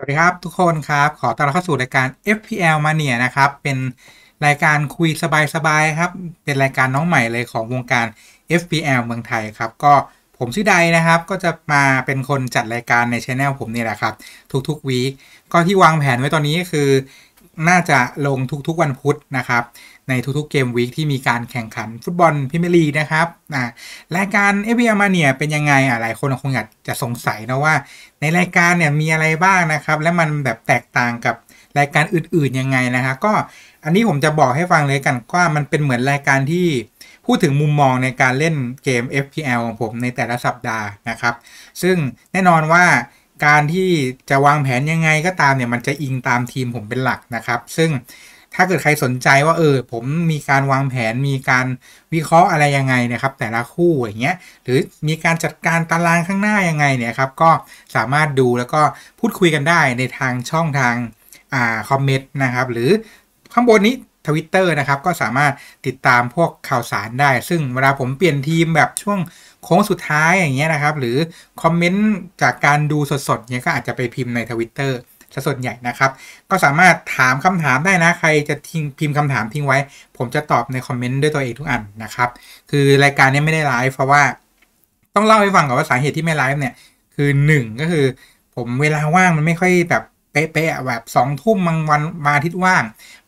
สวัสดีครับทุกคนครับขอต้อนรับเข้าสู่รายการ FPL m เ n ียนะครับเป็นรายการคุยสบายๆครับเป็นรายการน้องใหม่เลยของวงการ FPL เมืองไทยครับก็ผมชื่อใดนะครับ ก็จะมาเป็นคนจัดรายการในช่องผมนี่แหละครับทุกๆวีคก็ที่วางแผนไว้ตอนนี้ก็คือน่าจะลงทุก ๆวันพุธนะครับในทุกๆเกมวีคที่มีการแข่งขันฟุตบอลพิมลีนะครับอ่ารายการเอเบียมาเนี่ยเป็นยังไงอ่ะหลายคนคงอยากจะสงสัยนะว่า ในรายการเนี่ยมีอะไรบ้างนะครับ และมันแบบแตกต่างกับรายการอื่นๆยังไงนะครับก็อันนี้ผมจะบอกให้ฟังเลยกันว่า มันเป็นเหมือนรายการที่พูดถึงมุมมองในการเล่นเกม FPL ของผมในแต่ละสัปดาห์นะครับ ซึ่งแน่นอนว่าการที่จะวางแผนยังไงก็ตามเนี่ย มันจะอิงตามทีมผมเป็นหลักนะครับ ซึ่งถ้าเกิดใครสนใจว่าเออผมมีการวางแผนมีการวิเคราะห์อะไรยังไงนะครับ แต่ละคู่อย่างเงี้ยหรือมีการจัดการตารางข้างหน้ายังไงเนี่ยครับก็สามารถดูแล้วก็พูดคุยกันได้ในทางช่องทางอ่าคอมเมนต์นะครับหรือข้างบนนี้ทวิตเตอร์นะครับ ก็สามารถติดตามพวกข่าวสารได้ ซึ่งเวลาผมเปลี่ยนทีมแบบช่วงโค้งสุดท้ายอย่างเงี้ยนะครับหรือคอมเมนต์จากการดูสดๆเนี่ยก็อาจจะไปพิมพ์ในทวิตเตอร์ซะส่วนใหญ่นะครับ ก็สามารถถามคำถามได้นะใครจะทิ้งพิมพ์คำถามทิ้งไว้ ผมจะตอบในคอมเมนต์ด้วยตัวเองทุกอันนะครับคือรายการนี้ไม่ได้ไลฟ์เพราะว่า ต้องเล่าให้ฟังก่อนว่าสาเหตุที่ไม่ไลฟ์เนี่ย คือหนึ่งก็คือผมเวลาว่างมันไม่ค่อยแบบเป๊ะๆแบบสองทุ่มบางวันมาทิตว่าง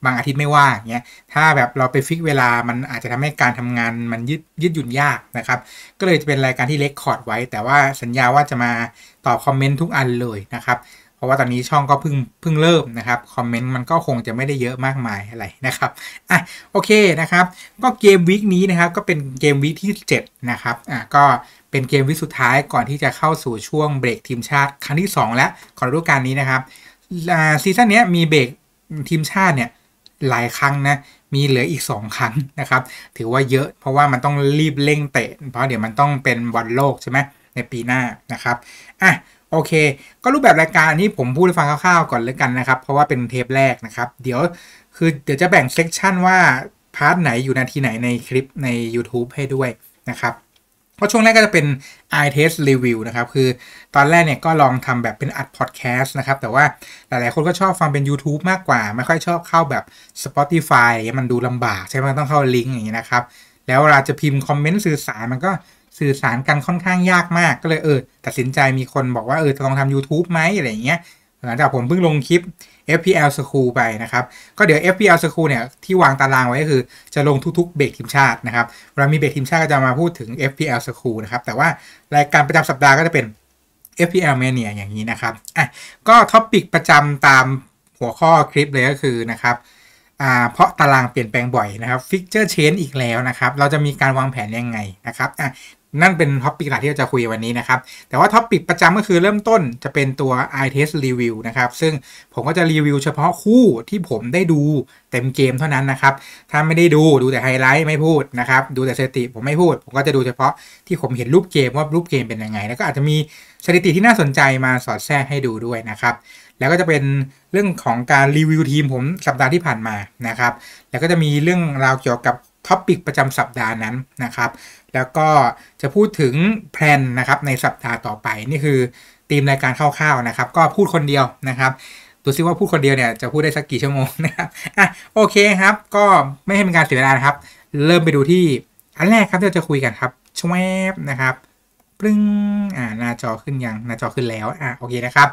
บางอาทิตย์ไม่ว่างเงี้ย ถ้าแบบเราไปฟิกเวลา มันอาจจะทำให้การทำงานมันยืดยืดหยุ่นยากนะครับ ก็เลยจะเป็นรายการที่เล็กคอร์ดไว้ แต่ว่าสัญญาว่าจะมาตอบคอมเมนต์ทุกอันเลยนะครับ เพราะว่าตอนนี้ช่องก็เพิ่งเพิ่งเริ่มนะครับ คอมเมนต์มันก็คงจะไม่ได้เยอะมากมายอะไรนะครับ อ่ะโอเคนะครับ ก็เกมวิกนี้นะครับ ก็เป็นเกมวิกที่7นะครับ อ่ะก็เป็นเกมวิสุดท้ายก่อนที่จะเข้าสู่ช่วงเบรกทีมชาติครั้งที่2 แล้วของฤดูกาลนี้นะครับซีซั่นนี้มีเบรกทีมชาติเนี่ยหลายครั้งนะมีเหลืออีก 2 ครั้งนะครับ ถือว่าเยอะ เพราะว่ามันต้องรีบเร่งเตะเพราะเดี๋ยวมันต้องเป็นวันโลกใช่ไหมในปีหน้านะครับอ่ะโอเค ก็รูปแบบรายการนี้ผมพูดให้ฟังคร่าวๆก่อนเลยกันนะครับ เพราะว่าเป็นเทปแรกนะครับ เดี๋ยวคือเดี๋ยวจะแบ่งเซกชันว่าพาร์ทไหนอยู่นาทีไหนในคลิปใน YouTube ให้ด้วยนะครับราะช่วงแรกก็จะเป็น i test review นะครับ คือตอนแรกเนี่ยก็ลองทำแบบเป็นอัดพอดแคสต์นะครับ แต่ว่าหลายๆคนก็ชอบฟังเป็น YouTube มากกว่า ไม่ค่อยชอบเข้าแบบ Spotify มันดูลำบากใช่ไหมต้องเข้าลิงก์อย่างนี้นะครับ แล้วเวลาจะพิมพ์คอมเมนต์สื่อสารมันก็สื่อสารกันค่อนข้างยากมาก ก็เลยเออตัดสินใจมีคนบอกว่าเออจะลองทำ YouTube ไหมอะไรอย่างเงี้ยหลังจากผมเพิ่งลงคลิป FPL School ไปนะครับ ก็เดี๋ยว FPL School เนี่ย ที่วางตารางไว้ก็คือจะลงทุกๆ เบรกทีมชาตินะครับเรามีเบรกทีมชาติก็จะมาพูดถึง FPL School นะครับ แต่ว่ารายการประจำสัปดาห์ก็จะเป็น FPL Mania อย่างนี้นะครับ อ่ะ ก็ท็อปิกประจำตามหัวข้อคลิปเลยก็คือนะครับ อ่า เพราะตารางเปลี่ยนแปลงบ่อยนะครับ ฟิกเจอร์เชนอีกแล้วนะครับ เราจะมีการวางแผนยังไงนะครับ อ่ะนั่นเป็นท็อปปิกหลักที่เราจะคุยวันนี้นะครับ แต่ว่าท็อปปิกประจำก็คือเริ่มต้นจะเป็นตัว i test review นะครับซึ่งผมก็จะรีวิวเฉพาะคู่ที่ผมได้ดูเต็มเกมเท่านั้นนะครับถ้าไม่ได้ดูดูแต่ไฮไลท์ไม่พูดนะครับดูแต่สถิติผมไม่พูด ผมก็จะดูเฉพาะที่ผมเห็นรูปเกมว่ารูปเกมเป็นยังไงแล้วก็อาจจะมีสถิติที่น่าสนใจมาสอดแทรกให้ดูด้วยนะครับแล้วก็จะเป็นเรื่องของการรีวิวทีมผมสัปดาห์ที่ผ่านมานะครับแล้วก็จะมีเรื่องราวเกี่ยวกับท็อปิกประจำสัปดาห์นั้นนะครับ แล้วก็จะพูดถึงแพลนนะครับในสัปดาห์ต่อไป นี่คือธีมรายการคร่าวๆนะครับก็พูดคนเดียวนะครับดูซิว่าพูดคนเดียวเนี่ยจะพูดได้สักกี่ชั่วโมงนะครับ อ่ะโอเคครับ ก็ไม่ให้เป็นการเสียเวลานะครับ เริ่มไปดูที่อันแรกครับที่เราจะคุยกันครับชวบนะครับปึ้งอ่าหน้าจอขึ้นยังหน้าจอขึ้นแล้วอ่ะโอเคนะครับ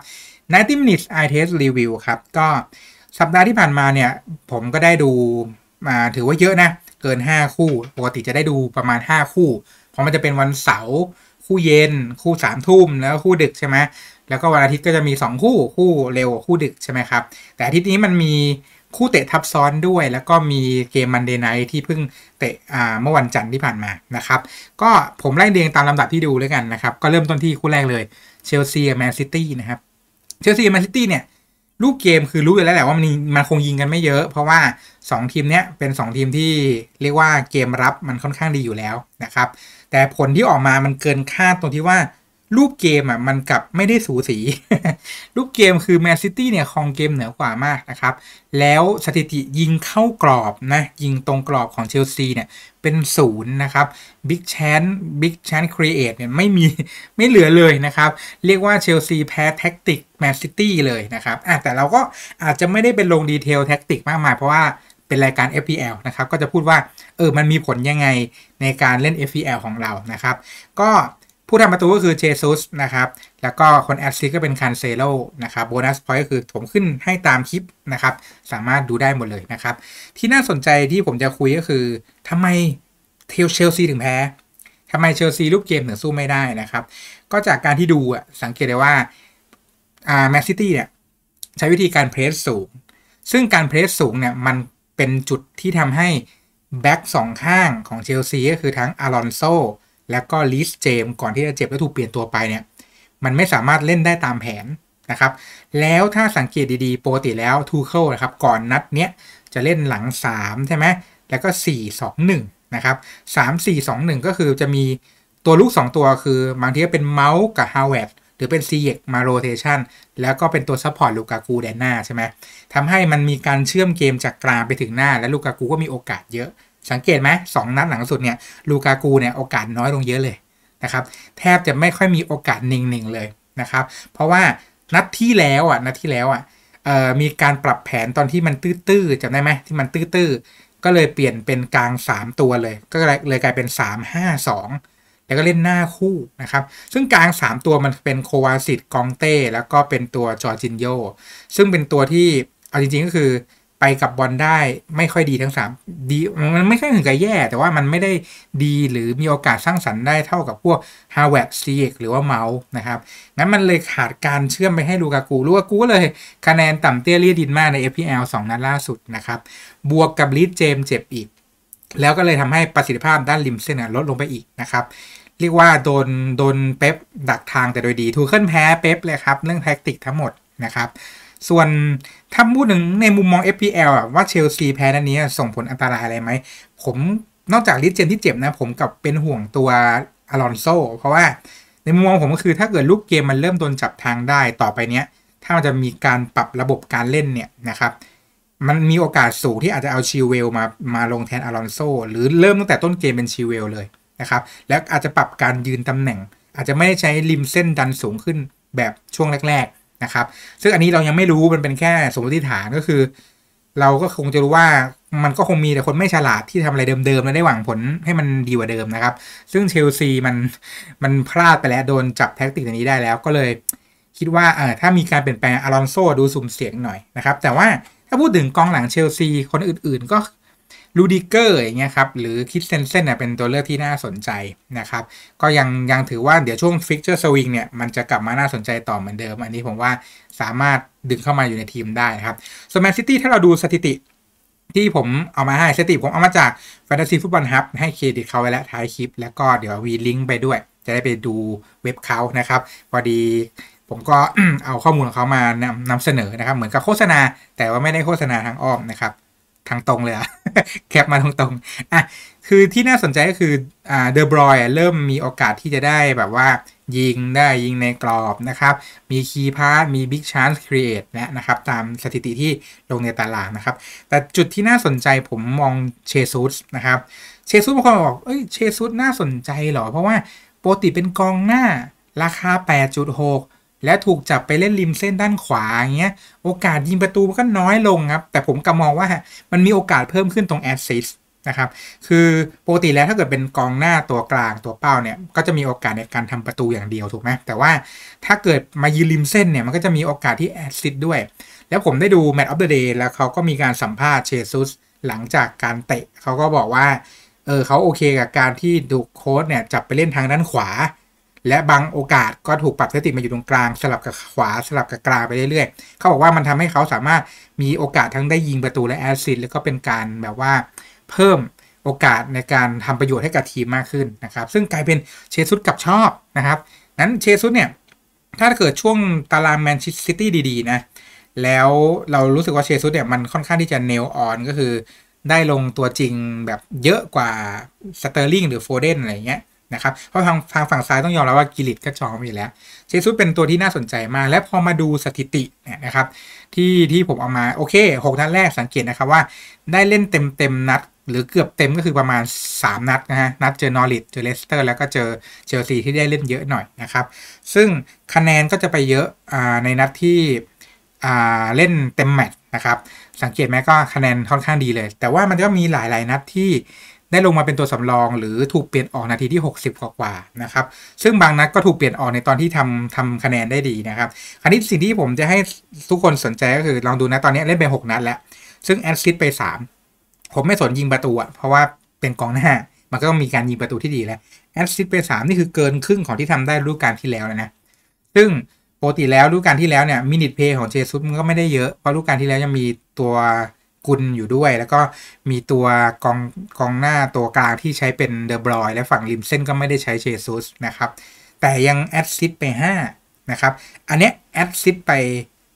90 minutes eye test review ครับก็สัปดาห์ที่ผ่านมาเนี่ย ผมก็ได้ดูมาถือว่าเยอะนะเกิน 5 คู่ ปกติจะได้ดูประมาณ 5 คู่ เพราะมันจะเป็นวันเสาร์คู่เย็น คู่3ามทุ่มแล้วคู่ดึกใช่ไหมแล้วก็วันอาทิตย์ก็จะมี 2 คู่คู่เร็วคู่ดึกใช่ไหมครับ แต่อาทิตย์นี้มันมีคู่เตะทับซ้อนด้วย แล้วก็มีเกมมันเดย์ไนท์ที่เพิ่งเตะเมื่อวันจันทร์ที่ผ่านมา นะครับ ก็ผมไล่เรียงตามลำดับที่ดูแล้วกันนะครับ ก็เริ่มต้นที่คู่แรกเลย เชลซีแมนซิตี้นะครับ เชลซีแมนซิตี้เนี่ยรูปเกม คือรู้อยู่แล้วแหละว่ามันมันคงยิงกันไม่เยอะเพราะว่า 2 ทีมเนี้ยเป็น 2 ทีมที่เรียกว่าเกมรับมันค่อนข้างดีอยู่แล้วนะครับ แต่ผลที่ออกมา มันเกินคาดตรงที่ว่ารูปเกมอ่ะมันกลับไม่ได้สูสีรูปเกมคือแมนซิตี้เนี่ยคองเกมเหนือกว่ามากนะครับแล้วสถิติยิงเข้ากรอบนะยิงตรงกรอบของเชลซีเนี่ยเป็นศูนย์นะครับ Big Chance Big Chance Create เนี่ยไม่มีไม่เหลือเลยนะครับ เรียกว่าเชลซีแพ้แท็กติกแมนซิตี้เลยนะครับแต่เราก็อาจจะไม่ได้เป็นลงดีเทล แท็กติกมากมายเพราะว่าเป็นรายการ FPL นะครับก็จะพูดว่าเออมันมีผลยังไงในการเล่น FPL ของเรานะครับก็ผู้ทำประตูก็คือเจซุสนะครับ แล้วก็ คน แอดซีก็เป็นคันเซโลนะครับโบนัสพอยต์ก็คือผมขึ้นให้ตามคลิปนะครับ สามารถดูได้หมดเลยนะครับ ที่น่าสนใจที่ผมจะคุยก็คือทำไมเทลเชลซีถึงแพ้ทำไมเชลซีรูปเกมถึงสู้ไม่ได้นะครับ ก็จากการที่ดูอ่ะสังเกตได้ว่าอ่าแมนซิตี้เนี่ยใช้วิธีการเพรสสูงซึ่งการเพรสสูงเนี่ยมันเป็นจุดที่ทำให้แบ็กสองข้างของเชลซีก็คือทั้งอารอนโซแล้วก็ลิส เจมก่อนที่จะเจ็บแล้วถูกเปลี่ยนตัวไปเนี่ย มันไม่สามารถเล่นได้ตามแผนนะครับ แล้วถ้าสังเกตดี ๆ โปรติแล้วทูเคิลนะครับ ก่อนนัดเนี้ย จะเล่นหลัง 3 ใช่ไหม แล้วก็ 4 2 1 นะครับ 3 4 2 1 ก็คือจะมีตัวลูก 2 ตัว คือบางทีก็เป็นเมาส์กับฮาวเวดหรือเป็นซีเอ็กมาโรเทชันแล้วก็เป็นตัวซัพพอร์ตลูกากูแดนหน้าใช่ไหมทำให้มันมีการเชื่อมเกมจากกลางไปถึงหน้าและลูกากูก็มีโอกาสเยอะสังเกตไหมสองนัดหลังสุดเนี่ยลูกากูเนี่ยโอกาสน้อยลงเยอะเลยนะครับ แทบจะไม่ค่อยมีโอกาสนิ่งๆ เลยนะครับ เพราะว่านัดที่แล้วอ่ะนัดที่แล้วอ่ะมีการปรับแผนตอนที่มันตื้อๆจำได้ไหมที่มันตื้อๆก็เลยเปลี่ยนเป็นกลาง 3 ตัวเลยก็เลยกลายเป็น 3 5 2 แล้วก็เล่นหน้าคู่นะครับ ซึ่งกลาง 3 ตัวมันเป็นโควาสิตกองเต้ แล้วก็เป็นตัวจอร์จินโยซึ่งเป็นตัวที่เอาจริงๆก็คือไปกับบอลได้ไม่ค่อยดีทั้งสามดีมันไม่ค่อยถึงกับแย่ แต่ว่ามันไม่ได้ดีหรือมีโอกาสสร้างสรรค์ได้เท่ากับพวกฮาวิร์ดซีเอ็กหรือว่าเมาส์นะครับงั้นมันเลยขาดการเชื่อมไปให้ลูกากูลูกากูเลยคะแนนต่ำเตี้ยเรียดินมากใน FPL 2 นัดล่าสุดนะครับ บวกกับลีดเจมเจ็บอีก แล้วก็เลยทำให้ประสิทธิภาพด้านริมเส้นลดลงไปอีกนะครับ เรียกว่าโดนโดนเป๊ปดักทางแต่โดยดีทูเคิลแพ้เป๊ปเลยครับเรื่องแท็กติกทั้งหมดนะครับส่วนถ้าพูดถึงในมุมมอง FPL อะว่าเชลซีแพ้นั้นี้ส่งผลอันตรายอะไรไหมผมนอกจากลิเจนที่เจ็บนะผมกับเป็นห่วงตัวอลอนโซเพราะว่าในมุมมองผมก็คือถ้าเกิดลูกเกมมันเริ่มโดนจับทางได้ต่อไปเนี้ย ถ้ามันจะมีการปรับระบบการเล่นเนี่ยนะครับมันมีโอกาสสูงที่อาจจะเอาชิเวลมามาลงแทนอลอนโซหรือเริ่มตั้งแต่ต้นเกมเป็นชิเวลเลยนะครับแล้วอาจจะปรับการยืนตำแหน่ง อาจจะไม่ได้ใช้ริมเส้นดันสูงขึ้นแบบช่วงแรกนะครับ ซึ่งอันนี้เรายังไม่รู้มันเป็นแค่สมมติฐานก็คือ เราก็คงจะรู้ว่ามันก็คงมีแต่คนไม่ฉลาดที่ทำอะไรเดิมๆแล้วได้หวังผลให้มันดีกว่าเดิมนะครับ ซึ่งเชลซีมันมันพลาดไปแล้วโดนจับแท็กติกนี้ได้แล้วก็เลย คิดว่าเออถ้ามีการเปลี่ยนแปลงอารอนโซดูสุ่มเสี่ยงหน่อยนะครับแต่ว่าถ้าพูดถึงกองหลังเชลซีคนอื่นๆ ก็ลูดิเกอร์อย่างเงี้ยครับ หรือคิดเซนเซนเนี่ยเป็นตัวเลือกที่น่าสนใจนะครับ ก็ยังยังถือว่าเดี๋ยวช่วงฟิกเจอร์สวิงเนี่ยมันจะกลับมาน่าสนใจต่อเหมือนเดิม อันนี้ผมว่าสามารถดึงเข้ามาอยู่ในทีมได้ครับสมานแมนซิตี้ถ้าเราดูสถิติที่ผมเอามาให้สถิติผมเอามาจากแฟนตาซีฟุตบอลฮับให้เครดิตเขาไว้แล้ว ท้ายคลิป แล้วก็เดี๋ยววีลิงก์ไปด้วย จะได้ไปดูเว็บเขานะครับพอดี ผมก็เอาข้อมูลของเขามานำนำเสนอนะครับ เหมือนกับโฆษณาแต่ว่าไม่ได้โฆษณาทางอ้อมนะครับทางตรงเลยอะแคปมาตรงๆอ่ะคือที่น่าสนใจก็คืออ่าเดอบรอยเริ่มมีโอกาสที่จะได้แบบว่า ยิงได้ยิงในกรอบนะครับ มีคีย์พาสมีบิ๊กชาส์ครีเอทนะครับ ตามสถิติที่ลงในตลาดนะครับ แต่จุดที่น่าสนใจผมมองเชซูสนะครับเชซูสบางคนบอกเอ้ยเชซูสน่าสนใจเหรอเพราะว่าโปรติเป็นกองหน้าราคา 8.6และถูกจับไปเล่นริมเส้นด้านขวาอย่างเงี้ยโอกาสยิงประตูก็น้อยลงครับ แต่ผมก็มองว่ามันมีโอกาสเพิ่มขึ้นตรงแอสซิสนะครับคือปกติแล้วถ้าเกิดเป็นกองหน้าตัวกลางตัวเป้าเนี่ยก็จะมีโอกาสในการทำประตูอย่างเดียวถูกไหมแต่ว่าถ้าเกิดมายืนริมเส้นเนี่ยมันก็จะมีโอกาสที่แอสซิสด้วย แล้วผมได้ดูแมตต์ออฟเดอะเดย์แล้วเขาก็มีการสัมภาษณ์เชซุส หลังจากการเตะเขาก็บอกว่าเออเขาโอเคกับการที่ดูโค้ดเนี่ยจับไปเล่นทางด้านขวาและบางโอกาสก็ถูกปรับเสคิมาอยู่ตรงกลางสลับกับขวาสลับกับกลางไปเรื่อยๆ เขาบอกว่ามันทำให้เขาสามารถมีโอกาสทั้งได้ยิงประตูและแอสซิสแล้วก็เป็นการแบบว่า เพิ่มโอกาสในการทำประโยชน์ให้กับทีมมากขึ้นนะครับ ซึ่งกลายเป็นเชซุดกับชอบนะครับนั้นเชซุดเนี่ย ถ้าเกิดช่วงตารางแมนซิตี้ดีๆ นะ แล้วเรารู้สึกว่าเชซุดเนี่ยมันค่อนข้างที่จะเนลออน ก็คือได้ลงตัวจริงแบบเยอะกว่าสเตอร์ลิงหรือโฟเดนอะไรเงี้ยนะครับ เพราะทางทางฝั่งซ้ายต้องยอมรับว่ากิริตก็จองอยู่แล้วเซซุสเป็นตัวที่น่าสนใจมาก และพอมาดูสถิติเนี่ยนะครับ ที่ที่ผมเอามา โอเค 6 นัดแรกสังเกตนะครับว่า ได้เล่นเต็มเต็มนัด หรือเกือบเต็มก็คือประมาณ 3 นัดนะฮะนัดเจอนอริทเจอเลสเตอร์แล้วก็เจอเชลซีที่ได้เล่นเยอะหน่อยนะครับ ซึ่งคะแนนก็จะไปเยอะอ่าในนัดที่อ่าเล่นเต็มแมตช์นะครับ สังเกตไหมก็คะแนนค่อนข้างดีเลย แต่ว่ามันก็มีหลายๆ นัดที่ได้ลงมาเป็นตัวสำรองหรือถูกเปลี่ยนออกนาทีที่ 60 กว่าานะครับ ซึ่งบางนัดก็ถูกเปลี่ยนออกในตอนที่ทำทำคะแนนได้ดีนะครับคราวนี้สิ่งที่ผมจะให้ทุกคนสนใจก็คือลองดูนะ ตอนนี้เล่นไป 6 นัดแล้ว ซึ่งแอดซิสไป3 ผมไม่สนยิงประตูอะเพราะว่าเป็นกองหน้า มันก็ต้องมีการยิงประตูที่ดีแล้ว แอดซิสไป3นี่คือเกินครึ่งของที่ทำได้ฤดูกาลที่แล้วนะ ซึ่งปกติแล้วฤดูกาลที่แล้วเนี่ยมินิทเพย์ของเชสุสมันก็ไม่ได้เยอะ เพราะฤดูกาลที่แล้วยังมีตัวกุลอยู่ด้วยแล้วก็มีตัวกองกองหน้าตัวกลางที่ใช้เป็นเดอบรอยและฝั่งริมเส้นก็ไม่ได้ใช้เชซุสนะครับ แต่ยังแอดซิดไป 5 นะครับ อันเนี้ยแอดซิดไป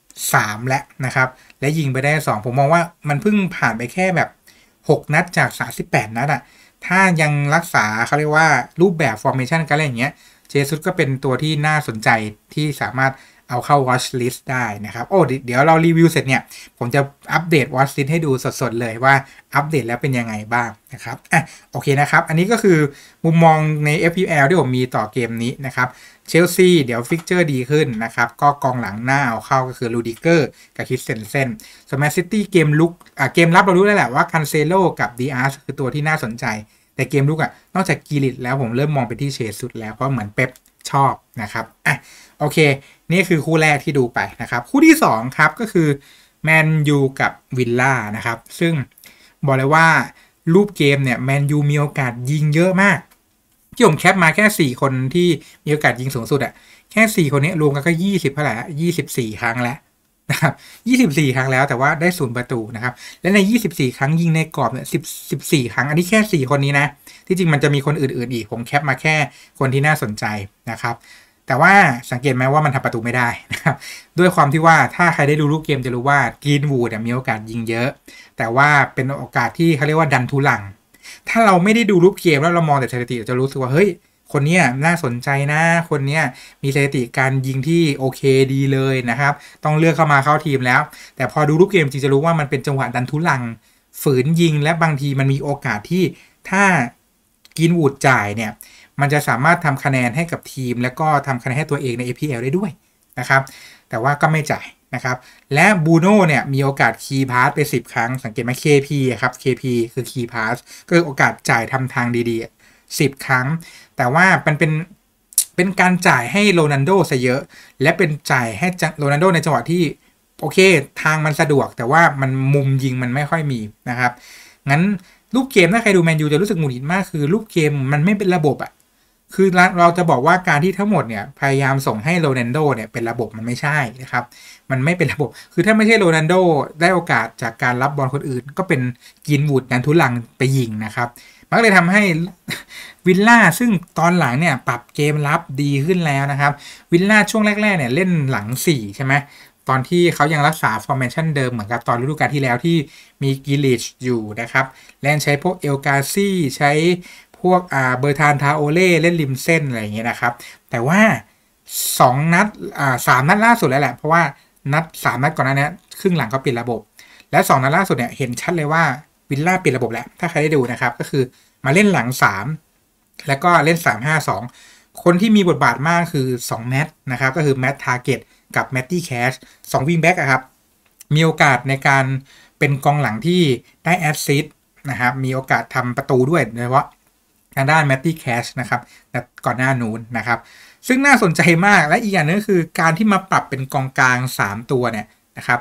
3 แล้วนะครับ และยิงไปได้ 2 ผมมองว่ามันเพิ่งผ่านไปแค่แบบ 6 นัดจาก 38 นัดอะถ้ายังรักษาเขาเรียกว่ารูปแบบฟอร์เมชันกันอะไรอย่างเงี้ยเจสุดก็เป็นตัวที่น่าสนใจที่สามารถเอาเข้า watch list ได้นะครับโอ้เดี๋ยวเรารีวิวเสร็จเนี่ย ผมจะอัปเดต watch list ให้ดูสดๆเลยว่าอัปเดตแล้วเป็นยังไงบ้างนะครับอ่ะโอเคนะครับ อันนี้ก็คือมุมมองใน FPL ที่ผมมีต่อเกมนี้นะครับ เชลซีเดี๋ยวฟิกเจอร์ดีขึ้นนะครับ ก็กองหลังหน้าเอาเข้าก็คือลูดิเกอร์กับคิสเซนเซนสมัทซิตี้เกมลุกอ่ะเกมรับเรารู้แล้วแหละว่าคันเซโลกับดีอาร์สคือตัวที่น่าสนใจแต่เกมลุกอ่ะนอกจากกีริตแล้วผมเริ่มมองไปที่เชสุดแล้วเพราะเหมือนเป๊ปชอบนะครับอ่ะโอเคนี่คือคู่แรก ที่ดูไปนะครับ คู่ที่2ครับก็คือแมนยูกับวิลล่านะครับซึ่งบอกเลยว่ารูปเกมเนี่ย แมนยูมีโอกาสยิงเยอะมากที่ผมแคปมาแค่ 4 คนที่มีโอกาสยิงสูงสุดอะแค่4 คนนี้รวมกันก็ยีเท่าไหร่ยี่สิบสี่ครั้งแล้วนะครับยี่สิบสี่ครั้งแล้วแต่ว่าได้ศูนย์ประตูนะครับ และในยี่สิบสี่ครั้งยิงในกรอบเนี่ยสิบสิบสี่ครั้ง อันนี้แค่สี่คนนี้นะที่จริงมันจะมีคนอื่นๆอีกผมแคปมาแค่คนที่น่าสนใจนะครับแต่ว่าสังเกตไหมว่ามันทำประตูไม่ได้นะครับด้วยความที่ว่าถ้าใครได้ดูลูกเกมจะรู้ว่ากรีนวูดมีโอกาสยิงเยอะ แต่ว่าเป็นโอกาสที่เขาเรียกว่าดันทุลัง ถ้าเราไม่ได้ดูลูกเกมแล้วเรามองแต่สถิติจะรู้สึกว่าเฮ้ยคนนี้น่าสนใจนะคนนี้มีสถิติการยิงที่โอเคดีเลยนะครับ ต้องเลือกเข้ามาเข้าทีมแล้ว แต่พอดูรูปเกมจริงจะรู้ว่ามันเป็นจังหวะดันทุลัง ฝืนยิงและบางทีมันมีโอกาสที่ถ้ากินวูดจ่ายเนี่ยมันจะสามารถทำคะแนนให้กับทีม แล้วก็ทำคะแนนให้ตัวเองใน APL ได้ด้วยนะครับ แต่ว่าก็ไม่จ่ายนะครับ และบูโน่เนี่ยมีโอกาสคีย์พาสไป 10 ครั้ง สังเกตไหม KP ครับ KP คือคีย์พาสก็คือโอกาสจ่ายทำทางดีๆ 10 ครั้ง แต่ว่ามันเป็นเป็นการจ่ายให้โรนันโดซะเยอะ และเป็นจ่ายให้โรนันโดในจังหวะที่โอเคทางมันสะดวก แต่ว่ามันมุมยิงมันไม่ค่อยมีนะครับ งั้นรูปเกมถ้าใครดูแมนยูจะรู้สึกหงุดหงิดมาก คือรูปเกมมันไม่เป็นระบบอะคือเราจะบอกว่าการที่ทั้งหมดเนี่ยพยายามส่งให้โรนันโดเนี่ยเป็นระบบมันไม่ใช่นะครับมันไม่เป็นระบบ คือถ้าไม่ใช่โรนันโดได้โอกาสจากการรับบอลคนอื่นก็เป็นกินวูดนันทุลังไปยิงนะครับมันกเลยทำให้วิลล่าซึ่งตอนหลังเนี่ยปรับเกมรับดีขึ้นแล้วนะครับวิลล่าช่วงแรกๆเนี่ยเล่นหลัง 4 ใช่ไหมตอนที่เขายังรักษาฟอร์แมชั่นเดิมเหมือนกับตอนฤดูกาลที่แล้วที่มีกิลิชอยู่นะครับแลนใช้พวกเอลกาซี่ใช้พวกอ่าเบอร์ทานทาโอเล่เล่นริมเส้นอะไรอย่างเงี้ยนะครับ แต่ว่า2นัดอ่าสามนัดล่าสุดแล้วแหละ เพราะว่านัด 3นัดก่อนหน้านี้ครึ่งหลังเขาปิดระบบ และ 2 นัดล่าสุดเนี่ยเห็นชัดเลยว่า วิลล่าปิดระบบแล้วถ้าใครได้ดูนะครับ ก็คือมาเล่นหลัง 3 แล้วก็เล่น 3 5 2 คนที่มีบทบาทมากคือ2แมตต์นะครับ ก็คือแมตต์ทาร์เก็ตกับแมตตี้แคชสองวิงแบ็กครับมีโอกาสในการเป็นกองหลังที่ได้แอสซิสนะครับ มีโอกาสทำประตูด้วยโดยเฉพาะทางด้านแมตตี้แคชนะครับก่อนหน้านู้นนะครับซึ่งน่าสนใจมากและอีกอย่างนึงคือการที่มาปรับเป็นกองกลาง 3 ตัวเนี่ยนะครับ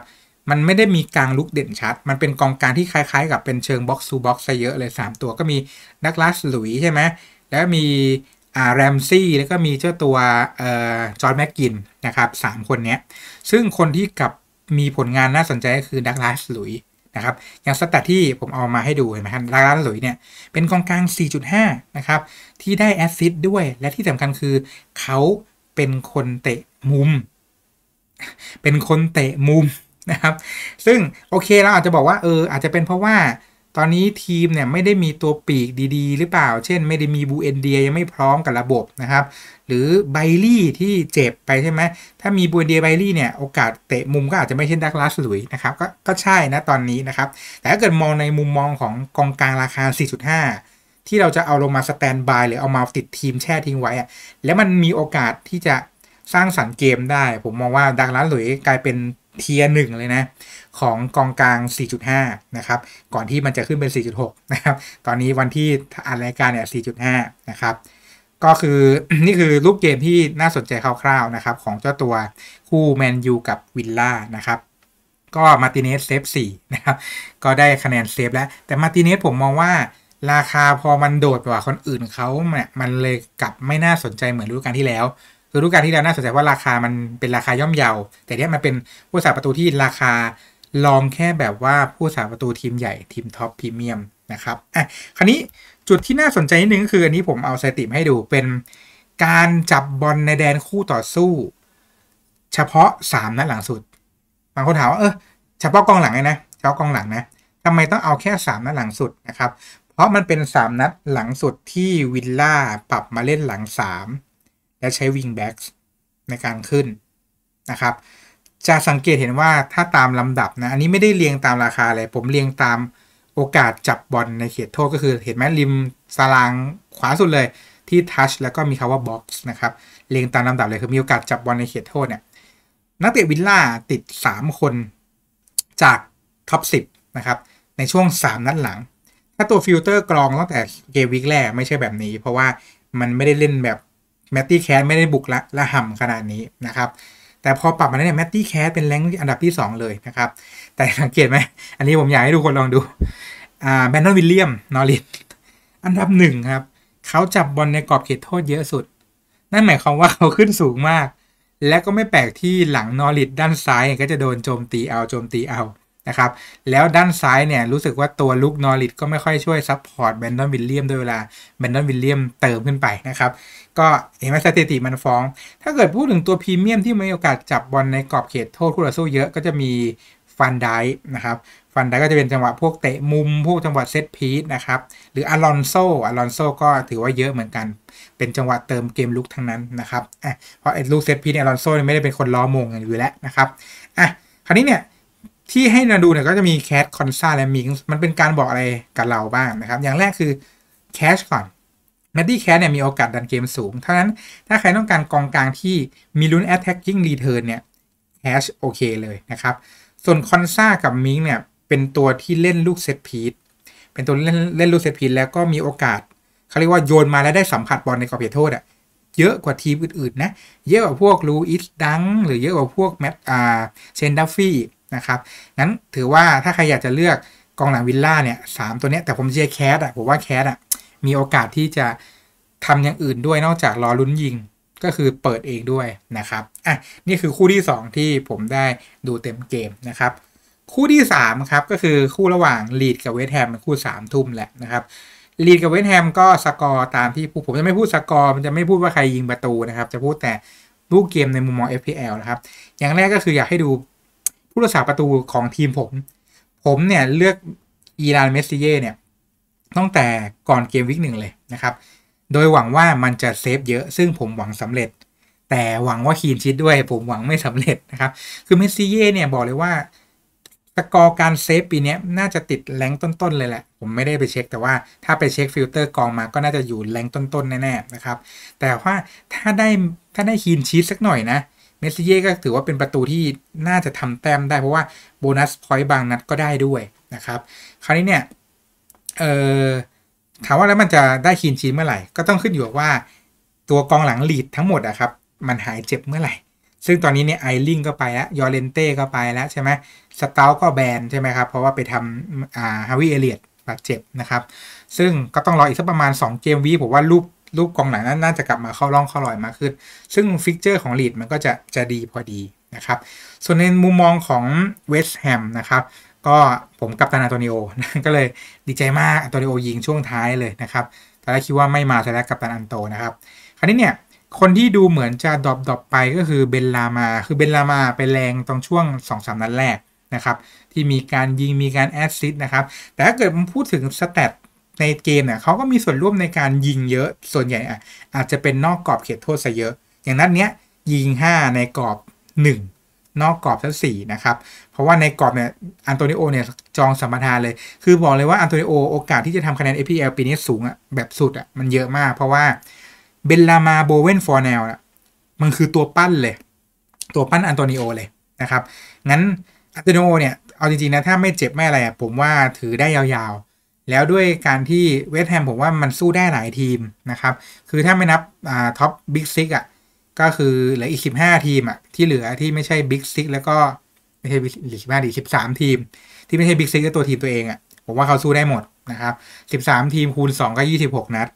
มันไม่ได้มีกลางลุกเด่นชัด มันเป็นกองกลางที่คล้ายๆ กับเป็นเชิงบ็อกซ์ูบ็อกซ์ซะเยอะเลย 3 ตัวก็มีนักลัสหลุยใช่ไหมแล้วมีอาแรมซี่แล้วก็มีเจ้าตัวจอร์ดแม็กกินนะครับสามคนนี้ซึ่งคนที่กับมีผลงานน่าสนใจก็คือดักลาสลุยนะครับอย่างสแตทที่ผมเอามาให้ดูเห็นไหมครับลาลานหลุยเนี่ย เป็นกองกลาง 4.5 นะครับ ที่ได้แอสซิสด้วย และที่สำคัญคือ เขาเป็นคนเตะมุม เป็นคนเตะมุมนะครับ ซึ่งโอเคเราอาจจะบอกว่าเอออาจจะเป็นเพราะว่าตอนนี้ทีมเนี่ยไม่ได้มีตัวปีกดี ๆ หรือเปล่า เช่นไม่ได้มีบูเอนเดียยังไม่พร้อมกับระบบนะครับ หรือไบลี่ที่เจ็บไปใช่ไหม ถ้ามีบูเอนเดียไบลี่เนี่ยโอกาสเตะมุมก็อาจจะไม่เช่นดักลาสหลุยนะครับกก็ใช่นะตอนนี้นะครับ แต่ถ้าเกิดมองในมุมมองของกองกลางราคา 4.5 ที่เราจะเอาลงมาสแตนบายหรือเอามาติดทีมแช่ทิ้งไว้อะแล้วมันมีโอกาสที่จะสร้างสรรค์เกมได้ ผมมองว่าดักลาสหลุยกลายเป็นเทียหนึ่งเลยนะของกองกลาง 4.5 นะครับ ก่อนที่มันจะขึ้นเป็น 4.6 นะครับ ตอนนี้วันที่อานรายการเนี่ย 4.5 นะครับ ก็คือนี่คือรูปเกมที่น่าสนใจคร่าวๆ นะครับ ของเจ้าตัวคู่แมนยูกับวิลล่า นะครับ ก็มาติเนสเซฟ 4 นะครับ ก็ได้คะแนนเซฟแล้ว แต่มาติเนสผมมองว่าราคาพอมันโดดกว่าคนอื่นเขาเนี่ยมันเลยกลับไม่น่าสนใจเหมือนฤดูกาลที่แล้ว คือฤดูกาลที่แล้วน่าสนใจว่าราคามันเป็นราคาย่อมเยาแต่เนี้ยมันเป็นผู้สาประตูที่ราคาลองแค่แบบว่าผู้สาประตูทีมใหญ่ทีมท็อปพรีเมียมนะครับอ่ะคราวนี้จุดที่น่าสนใจนิดนึงก็คืออันนี้ผมเอาสถิติให้ดูเป็นการจับบอลในแดนคู่ต่อสู้ เฉพาะ 3 นัดหลังสุดบางคนถามว่าเออเฉพาะกองหลังไงนะเฉพาะกองหลังนะทำไมต้องเอาแค่3นัดหลังสุดนะครับ เพราะมันเป็น 3นัดหลังสุดที่วิลล่าปรับมาเล่นหลัง3 และใช้วิงแบ็กในการขึ้นนะครับจะสังเกตเห็นว่าถ้าตามลำดับนะอันนี้ไม่ได้เรียงตามราคาเลย ผมเรียงตามโอกาสจับบอลในเขตโทษก็คือเห็นไหมริมสารางขวาสุดเลยที่ทัชแล้วก็มีคำว่าบ็อกซ์นะครับเรียงตามลำดับเลยคือมีโอกาสจับบอลในเขตโทษเนี่ยนักเตะวิลล่าติด 3 คนจากท็อป10นะครับในช่วง 3 นัดหลัง ถ้าตัวฟิลเตอร์กรองตั้งแต่เกมวิกแรกไม่ใช่แบบนี้เพราะว่ามันไม่ได้เล่นแบบแมตตี้แคสไม่ได้บุกละละห่ำขนาดนี้นะครับแต่พอปรับมาแล้วเนี่ยแมตตี้แคสเป็นแรงอันดับที่2เลยนะครับ แต่สังเกตไหม อันนี้ผมอยากให้ทุกคนลองดูอ่าแบนนอนวิลเลียมนอริสอันดับหนึ่งครับเขาจับบอลในกรอบเขตโทษเยอะสุด นั่นหมายความว่าเขาขึ้นสูงมาก และก็ไม่แปลกที่หลังนอริสด้านซ้ายก็จะโดนโจมตีเอาโจมตีเอานะครับ แล้วด้านซ้ายเนี่ยรู้สึกว่าตัวลุกนอริสก็ไม่ค่อยช่วยซับพอร์ตแบนดอนวิลเลียมด้วยเวลาแบนดอนวิลเลียมเติมขึ้นไปนะครับก็เห็นไหมสถิติมันฟ้อง ถ้าเกิดพูดถึงตัวพรีเมียมที่มีโอกาสจับบอลในกรอบเขตโทษคู่ต่อสู้เยอะก็จะมีฟันไดนะครับ ฟันไดก็จะเป็นจังหวะพวกเตะมุม พวกจังหวะเซตพีทนะครับ หรืออลอนโซอลอนโซก็ถือว่าเยอะเหมือนกัน เป็นจังหวะเติมเกมลุกทั้งนั้นนะครับอ่ะเพราะลูกเซตพีทอลอนโซไม่ได้เป็นคนล้อมงอยู่แล้วนะครับ อ่ะ คราวนี้เนี่ยที่ให้เราดูเนี่ยก็จะมีแคชคอนซ่าและมิงมันเป็นการบอกอะไรกับเราบ้างนะครับ อย่างแรกคือแคชก่อนแมดดี้แคสเนี่ยมีโอกาสดันเกมสูงเท่านั้นถ้าใครต้องการกองกลางที่มีลุ้นแอตท็กยิ่งรีเทิร์นเนี่ยแคชโอเคเลยนะครับ ส่วนคอนซ่ากับมิงเนี่ย เป็นตัวที่เล่นลูกเซตพีทเป็นตัวเล่นเล่นลูกเซตพีทแล้วก็มีโอกาสเขาเรียกว่าโยนมาแล้วได้สัมผัสบอลในกรอบเขตโทษอะเยอะกว่าทีมอื่นๆ นะ เยอะกว่าพวกลูอิสดังหรือเยอะกว่าพวกแมตอ่าเชนดัฟฟี่นะครับงั้นถือว่าถ้าใครอยากจะเลือกกองหลังวิลล่าเนี่ยสามตัวเนี้ยแต่ผมเจอแคสอะผมว่าแคสอะมีโอกาสที่จะทำอย่างอื่นด้วยนอกจากรอลุ้นยิงก็คือเปิดเองด้วยนะครับ อ่ะ นี่คือคู่ที่ 2 ที่ผมได้ดูเต็มเกมนะครับ คู่ที่3ครับก็คือคู่ระหว่างลีดกับเวสแฮมคู่3ทุ่มแหละนะครับลีดกับเวสแฮมก็สกอร์ตามที่ผมจะไม่พูดสกอร์มันจะไม่พูดว่าใครยิงประตูนะครับ จะพูดแต่รูปเกมในมุมมอง FPL นะครับ อย่างแรกก็คืออยากให้ดูผู้รักษาประตูของทีม ผมผมเนี่ยเลือกอีรานเมสซิเย่เนี่ยตั้งแต่ก่อนเกมวิกหนึ่งเลยนะครับ โดยหวังว่ามันจะเซฟเยอะ ซึ่งผมหวังสำเร็จ แต่หวังว่าคีนชิดด้วย ผมหวังไม่สำเร็จนะครับ คือเมสซี่เย่เนี่ยบอกเลยว่าสกอร์การ เซฟปีนี้น่าจะติดแรงต้นๆเลยแหละ ผมไม่ได้ไปเช็คแต่ว่าถ้าไปเช็คฟิลเตอร์กองมาก็น่าจะอยู่แรงต้นๆแน่ๆนะครับ แต่ว่าถ้าได้ถ้าได้คีนชีสสักหน่อยนะ เมสซี่เย่ก็ถือว่าเป็นประตูที่น่าจะทำแต้มได้ เพราะว่าโบนัสพอยต์บางนัดก็ได้ด้วยนะครับ คราวนี้เนี่ยเออถามว่าแล้วมันจะได้คีนชีเมื่อไหร่ ก็ต้องขึ้นอยู่กับว่า ตัวกองหลังลีดทั้งหมดอะครับ มันหายเจ็บเมื่อไหร่ ซึ่งตอนนี้เนี่ยไอลิงก็ไปแล้ว ยอเรนเต้ก็ไปแล้วใช่ไหมสตาลก็แบนใช่ไหมครับ เพราะว่าไปทำอ่าฮาวิเอเลียดบาดเจ็บนะครับ ซึ่งก็ต้องรออีกสักประมาณ 2 เกมวีผมว่ารูปรูปกองหลังนั้นน่าจะกลับมาเข้าร่องเข้ารอยมากขึ้น ซึ่งฟิกเจอร์ของลีดมันก็จะจะดีพอดีนะครับส่วนในมุมมองของเวสต์แฮมนะครับก็ผมกับตานาโตนิโอก็เลยดีใจมากอันโตนิโอยิงช่วงท้ายเลยนะครับตอนแรกคิดว่าไม่มาแต่แรกกับตานอันโตนะครับ คราวนี้เนี่ยคนที่ดูเหมือนจะดรอปดรอปไปก็คือเบนลามา คือเบนลามาไปแรงตรงช่วง2อสนัดแรกนะครับที่มีการยิงมีการแอสซิสตนะครับ แต่ถ้าเกิดมพูดถึงสแตตในเกมเนี่ยเขาก็มีส่วนร่วมในการยิงเยอะส่วนใหญ่อาจจะเป็นนอกกรอบเขตโทษซะเยอะ อย่างนัดเนี้ยยิง 5 ในกรอบ 1นอกกรอบทั้งสี่นะครับ เพราะว่าในกรอบเนี่ยอันโตนิโอเนี่ย จองสัมปทานเลย คือบอกเลยว่าอันโตนิโอโอกาสที่จะทำคะแนน APL ปีนี้สูงอะแบบสุดอะมันเยอะมาก เพราะว่าเบลลามาโบเวนฟอร์เนลอะมันคือตัวปั้นเลย ตัวปั้นอันโตนิโอเลยนะครับ งั้นอันโตนิโอเนี่ย เอาจริงๆนะถ้าไม่เจ็บไม่อะไรอะผมว่าถือได้ยาวๆ แล้วด้วยการที่เวสต์แฮมผมว่ามันสู้ได้หลายทีมนะครับ คือถ้าไม่นับท็อปบิ๊กซิกอะก็คือเหลืออีกสิบห้าทีมอะที่เหลือที่ไม่ใช่บิ๊กซิกแล้วก็ไม่ใช่บรืกสิบห้าหรือสิบสามทีมที่ไม่ใช่บิ๊กซิกก็ตัวทีมตัวเองอะผมว่าเขาสู้ได้หมดนะครับสิบสามทีมคูณสองก็ยี่สิบหกนัด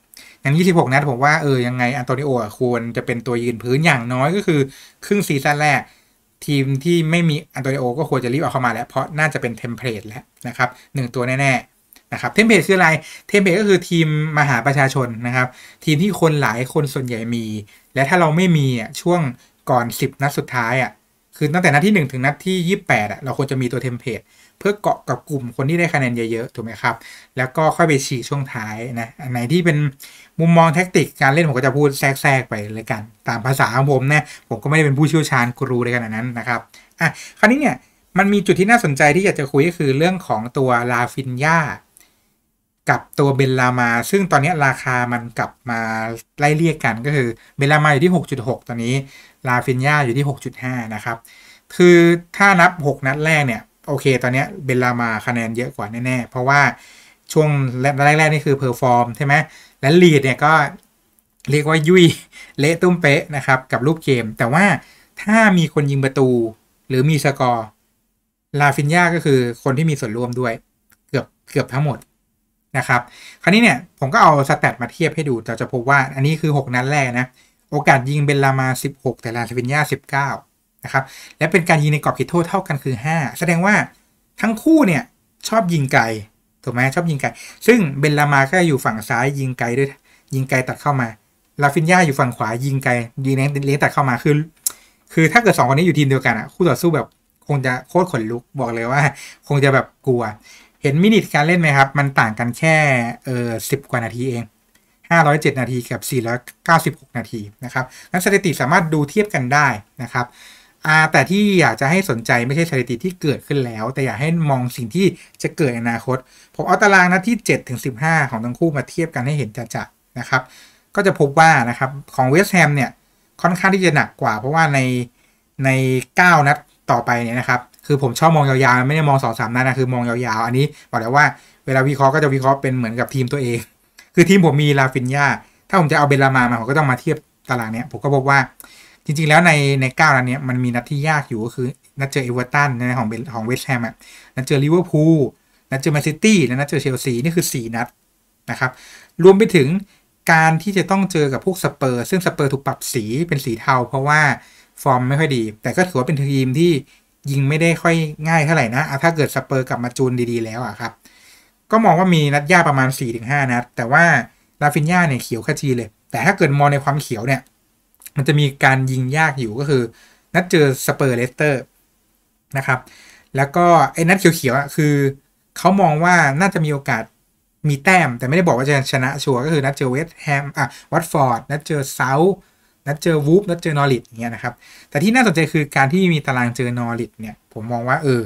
งั้นยี่สิบหกนัดผมว่าเออยังไงอันโตนิโอควรจะเป็นตัวยืนพื้นอย่างน้อยก็คือครึ่งซีซั่นแรกทีมที่ไม่มีอันโตนิโอก็ควร จะรีบเอาเข้ามาแล้วเพราะน่าจะเป็นเทมเพลตแล้วนะครับหนึ่งตัวแน่ๆะครับเทมเพลตคืออะไร เทมเพลตก็คือทีมมหาประชาชนนะครับ ทีมที่คนหลายคนส่วนใหญ่มี และถ้าเราไม่มีอ่ะ ช่วงก่อน 10 นัดสุดท้ายอ่ะ คือตั้งแต่นัดที่ 1 ถึงนัดที่ 28อ่ะ เราควรจะมีตัวเทมเพลตเพื่อเกาะกับกลุ่มคนที่ได้คะแนนเยอะๆ ถูกไหมครับ แล้วก็ค่อยไปฉีกช่วงท้ายนะอันไหนที่เป็นมุมมองแท็กติก การเล่นผมก็จะพูดแทรกๆไปเลยกัน ตามภาษาของผมนะ ผมก็ไม่ได้เป็นผู้เชี่ยวชาญกรูในขนาดนั้นนะครับ อ่ะ คราวนี้เนี่ย มันมีจุดที่น่าสนใจที่อยากจะคุยก็คือเรื่องของตัวลาฟินยากับตัวเบลลามา ซึ่งตอนนี้ราคามันกลับมา ไล่เรียกกัน ก็คือ เบลลามาอยู่ที่ 6.6 ตอนนี้ ลาฟินยาอยู่ที่ 6.5 นะครับ คือถ้านับ 6 นัดแรกเนี่ย โอเค ตอนนี้เบลลามาคะแนนเยอะกว่าแน่ๆเพราะว่าช่วงแรกๆนี่คือเพอร์ฟอร์มใช่ไหม และลีดเนี่ยก็เรียกว่ายุ่ยเละตุ้มเป๊ะนะครับกับรูปเกม แต่ว่าถ้ามีคนยิงประตูหรือมีสกอร์ลาฟินยาก็คือคนที่มีส่วนร่วมด้วยเกือบเกือบทั้งหมดนะครับคราวนี้เนี่ยผมก็เอาสแตทมาเทียบให้ดูเราจะพบว่าอันนี้คือ 6 นัดแรกนะ โอกาสยิงเบลลามา 16 แต่ลาสเวนยา19 นะครับ และเป็นการยิงในกรอบขีดโทษเท่ากันคือ 5 แสดงว่าทั้งคู่เนี่ยชอบยิงไกล ถูกไหมชอบยิงไกล ซึ่งเบลลามาก็อยู่ฝั่งซ้ายยิงไกลด้วย ยิงไกล ตัดเข้ามาลาฟินยาอยู่ฝั่งขวายิงไกลยิงเลี้ยงตัดเข้ามาคือคือถ้าเกิดสองคนนี้อยู่ทีมเดียวกันอ่ะคู่ต่อสู้แบบคงจะโคตรขนลุกบอกเลยว่า คงจะแบบกลัวเห็นมินิทการเล่นไหมครับ มันต่างกันแค่เออสิบกว่านาทีเอง 507 นาทีกับ 496 นาทีนะครับนั้นสถิติสามารถดูเทียบกันได้นะครับ แต่ที่อยากจะให้สนใจไม่ใช่สถิติที่เกิดขึ้นแล้ว แต่อยากให้มองสิ่งที่จะเกิดในอนาคต ผมเอาตารางนาที่ 7 ถึง 15 ของทั้งคู่มาเทียบกันให้เห็นจัดๆนะครับ ก็จะพบว่านะครับของเวสแฮมเนี่ยค่อนข้างที่จะหนักกว่าเพราะว่าในใน9นัดต่อไปเนี่ยนะครับคือผมชอบมองยาวๆ ไม่ได้มองสองสามนัดนะคือมองยาวๆ อันนี้บอกแล้วว่า เวลาวิเคราะห์ก็จะวิเคราะห์เป็นเหมือนกับทีมตัวเอง คือทีมผมมีลาฟินยาถ้าผมจะเอาเบลามามาผมก็ต้องมาเทียบตารางเนี้ยผมก็พบว่า จริงๆแล้วในในเก้านัดเนี้ยมันมีนัดที่ยากอยู่ก็คือ นัดเจอเอเวอร์ตันในของเบของเวสต์แฮมอ่ะนัดเจอลิเวอร์พูลนัดเจอแมนซิตี้และนัดเจอเชลซีนี่คือ4นัดนะครับรวมไปถึงการที่จะต้องเจอกับพวกสเปอร์ ซึ่งสเปอร์ถูกปรับสีเป็นสีเทาเพราะว่าฟอร์มไม่ค่อยดี แต่ก็ถือว่าเป็นทีมที่ยิงไม่ได้ค่อยง่ายเท่าไหร่นะถ้าเกิดสเปอร์กลับมาจูนดีๆแล้วอะครับ ก็มองว่ามีนัดย่าประมาณ 4-5 นัด แต่ว่าลาฟินยาเนี่ยเขียวขจีเลย แต่ถ้าเกิดมองในความเขียวเนี่ย มันจะมีการยิงยากอยู่ก็คือ นัดเจอสเปอร์เลสเตอร์นะครับ แล้วก็ไอ้นัดเขียวๆอะคือเขามองว่าน่าจะมีโอกาสมีแต้ม แต่ไม่ได้บอกว่าจะชนะชัวร์ก็คือนัดเจอเวสต์แฮมอะวัตฟอร์ดนัดเจอเซาท์นัดเจอวูฟนัดเจอนอริท่เงี้ยนะครับ แต่ที่น่าสนใจคือการที่มีตารางเจอนอริทเนี่ยผมมองว่าเออ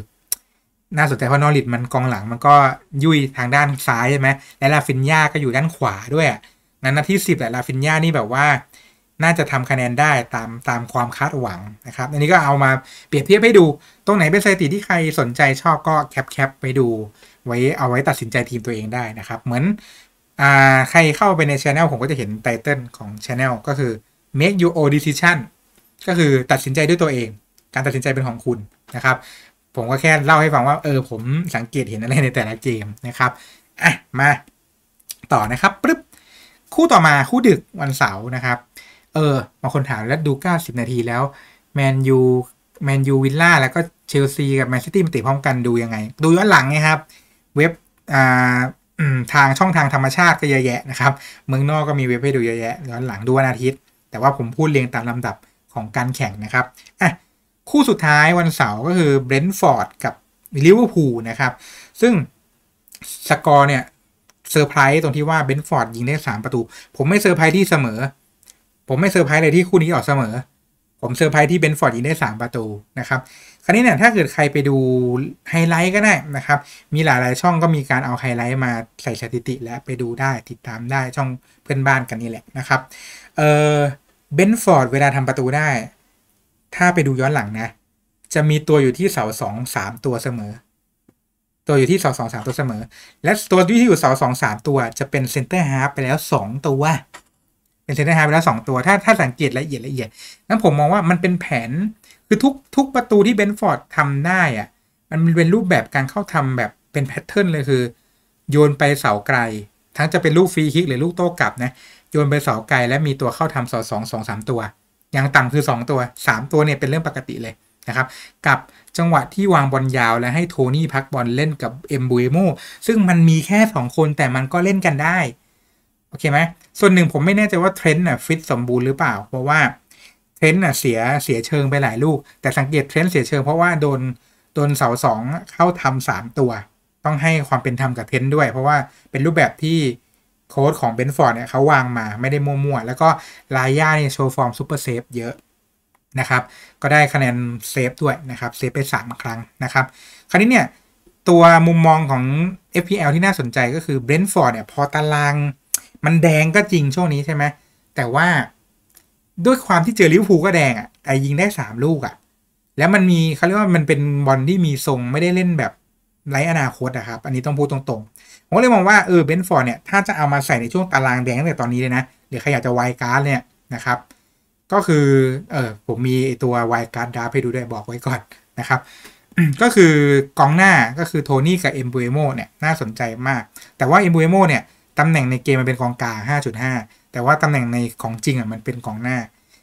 น่าสนใจเพราะนอริทมันกองหลังมันก็ยุ่ยทางด้านซ้ายใช่ไหมและลาฟินยาก็อยู่ด้านขวาด้วยงั้นนดที่สิบแหละลาฟินยานี่แบบว่า น่าจะทำคะแนนได้ตามตามความคาดหวังนะครับ อันนี้ก็เอามาเปรียบเทียบให้ดูตรงไหนเป็นสถิติที่ใครสนใจชอบก็แคปแคปไปดู ไว้เอาไว้ตัดสินใจทีมตัวเองได้นะครับ เหมือนใครเข้าไปในช anel ผมก็จะเห็นไตเติลของช anel ก็คือ make your own decision ก็คือตัดสินใจด้วยตัวเอง การตัดสินใจเป็นของคุณนะครับ ผมก็แค่เล่าให้ฟังว่าเออ ผมสังเกตเห็นอะไรในแต่ละเกมนะครับ อ่ะ มา ต่อนะครับปึ๊บคู่ต่อมาคู่ดึกวันเสาร์นะครับ เออมาคนถามแล้วดู 90 นาทีแล้วแมนยูแมนยูวิลล่าแล้วก็เชลซีกับแมนซิตี้มาติพร้อมกันดูยังไง ดูย้อนหลังไงครับ เว็บอ่าทางช่องทางธรรมชาติก็เยอะแยะนะครับเมืองนอกก็มีเว็บให้ดูเยอะแยะย้อนหลังดูวันอาทิตย์แต่ว่าผมพูดเรียงตามลำดับของการแข่งนะครับอ่ะคู่สุดท้ายวันเสาร์ก็คือเบรนท์ฟอร์ดกับลิเวอร์พูลนะครับ ซึ่งสกอร์เนี่ยเซอร์ไพรส์ตรงที่ว่าเบนฟอร์ดยิงได้สามประตู ผมไม่เซอร์ไพรส์ที่เสมอ ผมไม่เซอร์ไพรส์เลยที่คู่นี้ออกเสมอ ผมเซอร์ไพรส์ที่เบนฟอร์ดยิงได้สามประตู นะครับ คราวนี้เนี่ย ถ้าเกิดใครไปดูไฮไลท์ก็ได้นะครับ มีหลาย ๆ ช่องก็มีการเอาไฮไลท์มาใส่สถิติ และไปดูได้ติดตามได้ช่องเพื่อนบ้านกันนี่แหละนะครับเออเบนฟอร์ดเวลาทำประตูได้ ถ้าไปดูย้อนหลังนะ จะมีตัวอยู่ที่เสาสองสามตัวเสมอ ตัวอยู่ที่เสาสองสามตัวเสมอ และตัวที่อยู่เสาสองสามตัวจะเป็นเซนเตอร์ฮาร์ปไปแล้วสองตัวเป็นเซนเตอร์ฮาร์ปไปแล้วสองตัวถ้าถ้าสังเกตละเอียดละเอียดนั้นผมมองว่ามันเป็นแผนคือทุกทุกประตูที่เบนฟอร์ดทำได้อะมันเป็นรูปแบบการเข้าทำแบบเป็นแพทเทิร์นเลยคือ โยนไปเสาไกล ทั้งจะเป็นลูกฟรีคิกหรือลูกโต้กลับนะโยนไปเสาไกลและมีตัวเข้าทำสอดสองสองสามตัวอย่างต่ำคือ2ตัว3ตัวเนี่ยเป็นเรื่องปกติเลยนะครับ กับจังหวะที่วางบอลยาวและให้โทนี่พักบอลเล่นกับเอ็มบูเอโมซึ่งมันมีแค่2คนแต่มันก็เล่นกันได้ โอเคไหมส่วนหนึ่งผมไม่แน่ใจว่าเทรนต์น่ะฟิตสมบูรณ์หรือเปล่า เพราะว่าเทรนต์น่ะเสียเสียเชิงไปหลายลูกแต่สังเกตเทรนต์เสียเชิง เพราะว่าโดนโดนเสาสองเข้าทำสามตัวต้องให้ความเป็นธรรมกับเทรนต์ด้วย เพราะว่าเป็นรูปแบบที่โค้ดของเบนฟอร์ดเนี่ยเขาวางมาไม่ได้มั่วๆ แล้วก็ ลายย่าเนี่ยโชว์ ฟอร์มซูเปอร์เซฟ เยอะ นะครับ ก็ได้คะแนนเซฟด้วยนะครับ เซฟไป3ครั้งนะครับคราวนี้เนี่ย ตัวมุมมองของ FPL ที่น่าสนใจ ก็คือเบรน์ฟอร์ดเนี่ยพอตาราง มันแดงก็จริงช่วงนี้ใช่ไหมแต่ว่าด้วยความที่เจอลิเวอร์พูลก็แดงอะ่ะแต่ยิงได้ 3 ลูกอะ่ะ แล้วมันมีเขาเรียกว่ามันเป็นบอลที่มีทรงไม่ได้เล่นแบบไรอนาคตนะครับ อันนี้ต้องพูดตรงๆผมก็เลยมองว่าเออเบนฟอร์ดเนี่ยถ้าจะเอามาใส่ในช่วงตารางแดงแต่ตอนนี้เลยนะ หรือใครอยากจะไวการ์ดเนี่ย นะครับ ก็คือ เออผมมีตัวไวการ์ดดาให้ดูด้วยบอกไว้ก่อนนะครับ ก็คือกองหน้าก็คือโทนี่กับเอ็มบูเอโมเนี่ยน่าสนใจมาก แต่ว่าเอ็มบูเอโมเนี่ย ตำแหน่งในเกมมันเป็นกองกลาง5.5 แต่ว่าตำแหน่งในของจริงอ่ะมันเป็นกองหน้า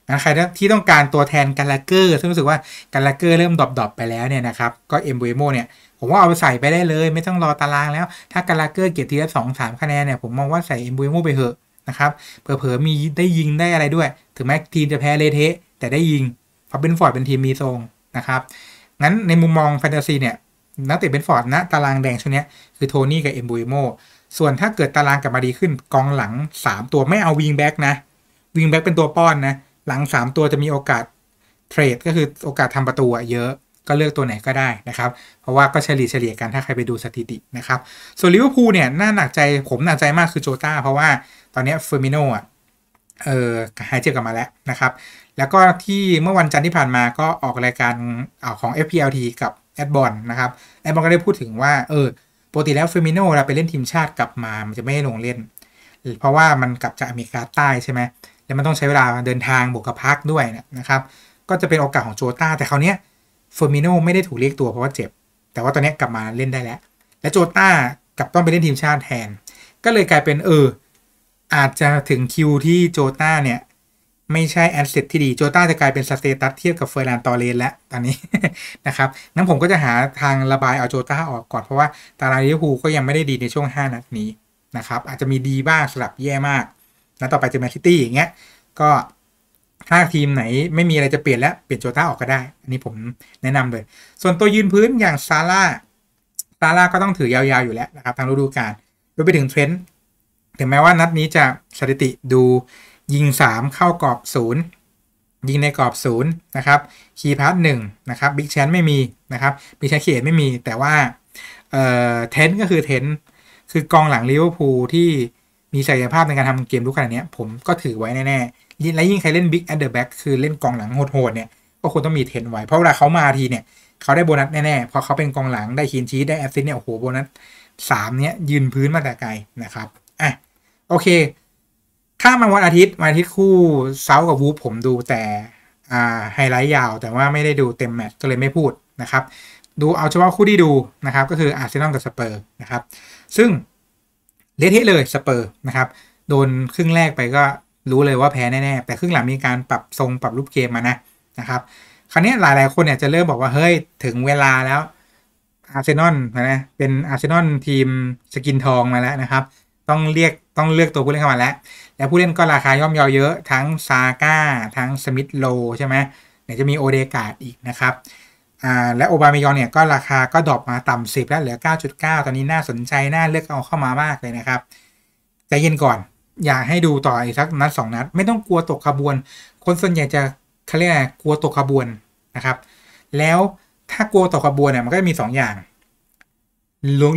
นะใครที่ต้องการตัวแทนกาลาเกอร์ซึ่งรู้สึกว่ากาลาเกอร์เริ่มดรอปไปแล้วเนี่ยนะครับ ก็เอ็มเอโมเนี่ย ผมว่าเอาไปใส่ไปได้เลยไม่ต้องรอตารางแล้ว ถ้ากาลาเกอร์เกียรติละสองสามคะแนนเนี่ยผมมองว่าใส่เอ็มเอโมไปเถอะนะครับเผลอๆ มีได้ยิงได้อะไรด้วย ถึงแม้ทีมจะแพ้เลเทะแต่ได้ยิงฟพาเบนฟอร์ดเป็นทีมมีทรงนะครับงั้นในมุมมองแฟนตาซีเนี่ยนักเตะเบนฟอร์ดนะตารางแดงชุดนี้คือโทนี่กับเอ็มบูโมส่วนถ้าเกิดตารางกลับมาดีขึ้นกองหลัง 3 ตัวไม่เอาวิงแบ็กนะวิงแบ็กเป็นตัวป้อนนะหลัง 3 ตัวจะมีโอกาสเทรดก็คือโอกาสทำประตูเยอะก็เลือกตัวไหนก็ได้นะครับ เพราะว่าก็เฉลี่ยเฉลี่ยกันถ้าใครไปดูสถิตินะครับ ส่วนลิเวอร์พูลเนี่ย น่าหนักใจ ผมหนักใจมากคือโจต้า เพราะว่าตอนนี้เฟอร์มิโนอ่ะ เออหายเจ็บกลับมาแล้วนะครับ แล้วก็ที่เมื่อวันจันทร์ที่ผ่านมาก็ออกรายการเอาของ FPLT กับแอดบอลนะครับแอดบอลก็ได้พูดถึงว่าเออปกติแล้วเฟอร์มิโนเราไปเล่นทีมชาติกลับมา มันจะไม่ลงเล่นเพราะว่ามันกลับจากอเมริกาใต้ใช่ไหมแล้วมันต้องใช้เวลาเดินทางบวกกับพักด้วยนะครับ ก็จะเป็นโอกาสของโจตาแต่คราวนี้เฟอร์มิโนไม่ได้ถูกเรียกตัวเพราะว่าเจ็บ แต่ว่าตอนนี้กลับมาเล่นได้แล้ว และโจตากลับต้องไปเล่นทีมชาติแทน ก็เลยกลายเป็นเอออาจจะถึงคิวที่โจตาเนี่ย ไม่ใช่แอสเซทที่ดีโจตาจะกลายเป็นสเตตัสเทียบกับเฟอร์นันตอเลนแล้วตอนนี้นะครับงั้นผมก็จะหาทางระบายเอาโจตาออกก่อนเพราะว่าตารางลิเวอร์พูลก็ยังไม่ได้ดีในช่วง5นัดนี้นะครับอาจจะมีดีบ้างสลับแย่มากนัดต่อไปเจอแมนซิตี้อย่างเงี้ย ก็ ถ้าทีมไหนไม่มีอะไรจะเปลี่ยนแล้ว เปลี่ยนโจต้าออกก็ได้ อันนี้ผมแนะนำเลย ส่วนตัวยืนพื้นอย่างซาร่าซาร่าก็ต้องถือยาวๆอยู่แล้วนะครับทางฤดูกาลรวมไปถึงเทรนด์ถึงแม้ว่านัดนี้จะสถิติดูยิง 3 เข้ากรอบ 0 ยิงในกรอบ0นะครับคีพาร์ทหนึ่งนะครับบิ๊กแชนไม่มีนะครับบิ๊กแชนเขียนไม่มีแต่ว่าเทนก็คือเทนคือกองหลังลิเวอร์พูลที่มีศักยภาพในการทำเกมลุกขนาดนี้ผมก็ถือไว้แน่ๆและยิ่งใครเล่น Big at the Back คือเล่นกองหลังโหดๆเนี่ย ก็ควรต้องมีเทนไว้ เพราะเวลาเขามาทีเนี่ยเขาได้โบนัสแน่ๆพอเขาเป็นกองหลังได้คินชีได้แอสซิสเนี่ยโอ้โหโบนัสสามเนี่ยยืนพื้นมาแต่ไกลนะครับอ่ะโอเค ข้ามมาวันอาทิตย์วันอาทิตย์คู่เซากับวูฟผมดูแต่อ่าไฮไลท์ยาวแต่ว่าไม่ได้ดูเต็มแมตช์ก็เลยไม่พูดนะครับดูเอาเฉพาะคู่ที่ดูนะครับก็คืออาร์เซนอลกับสเปอร์นะครับซึ่งเลทเทะเลย สเปอร์ นะครับ โดนครึ่งแรกไปก็รู้เลยว่าแพ้แน่ๆ แต่ครึ่งหลังมีการปรับทรงปรับรูปเกมมานะนะครับคราวนี้หลายๆคนเนี่ยจะเริ่มบอกว่าเฮ้ยถึงเวลาแล้วอาร์เซนอลนะเป็นอาร์เซนอลทีมสกินทองมาแล้วนะครับ ต้องเรียกต้องเลือกตัวผู้เล่นเข้ามาแล้ว แล้วผู้เล่นก็ราคาย่อมเยาเยอะทั้งซาก้าทั้งสมิธโลใช่ไหมเดี๋ยวจะมีโอเดกาดอีกนะครับและโอบามยอนเนี่ยก็ราคาก็ดรอปมาต่ำสิบแล้วเหลือ 9.9 ตอนนี้น่าสนใจน่าเลือกเอาเข้ามามากเลยนะครับ ใจเย็นก่อน อยากให้ดูต่ออีกสักนัดสองนัด ไม่ต้องกลัวตกขบวน คนส่วนใหญ่จะเขาเรียกกลัวตกขบวนนะครับ แล้วถ้ากลัวตกขบวนเนี่ยมันก็มี 2 อย่าง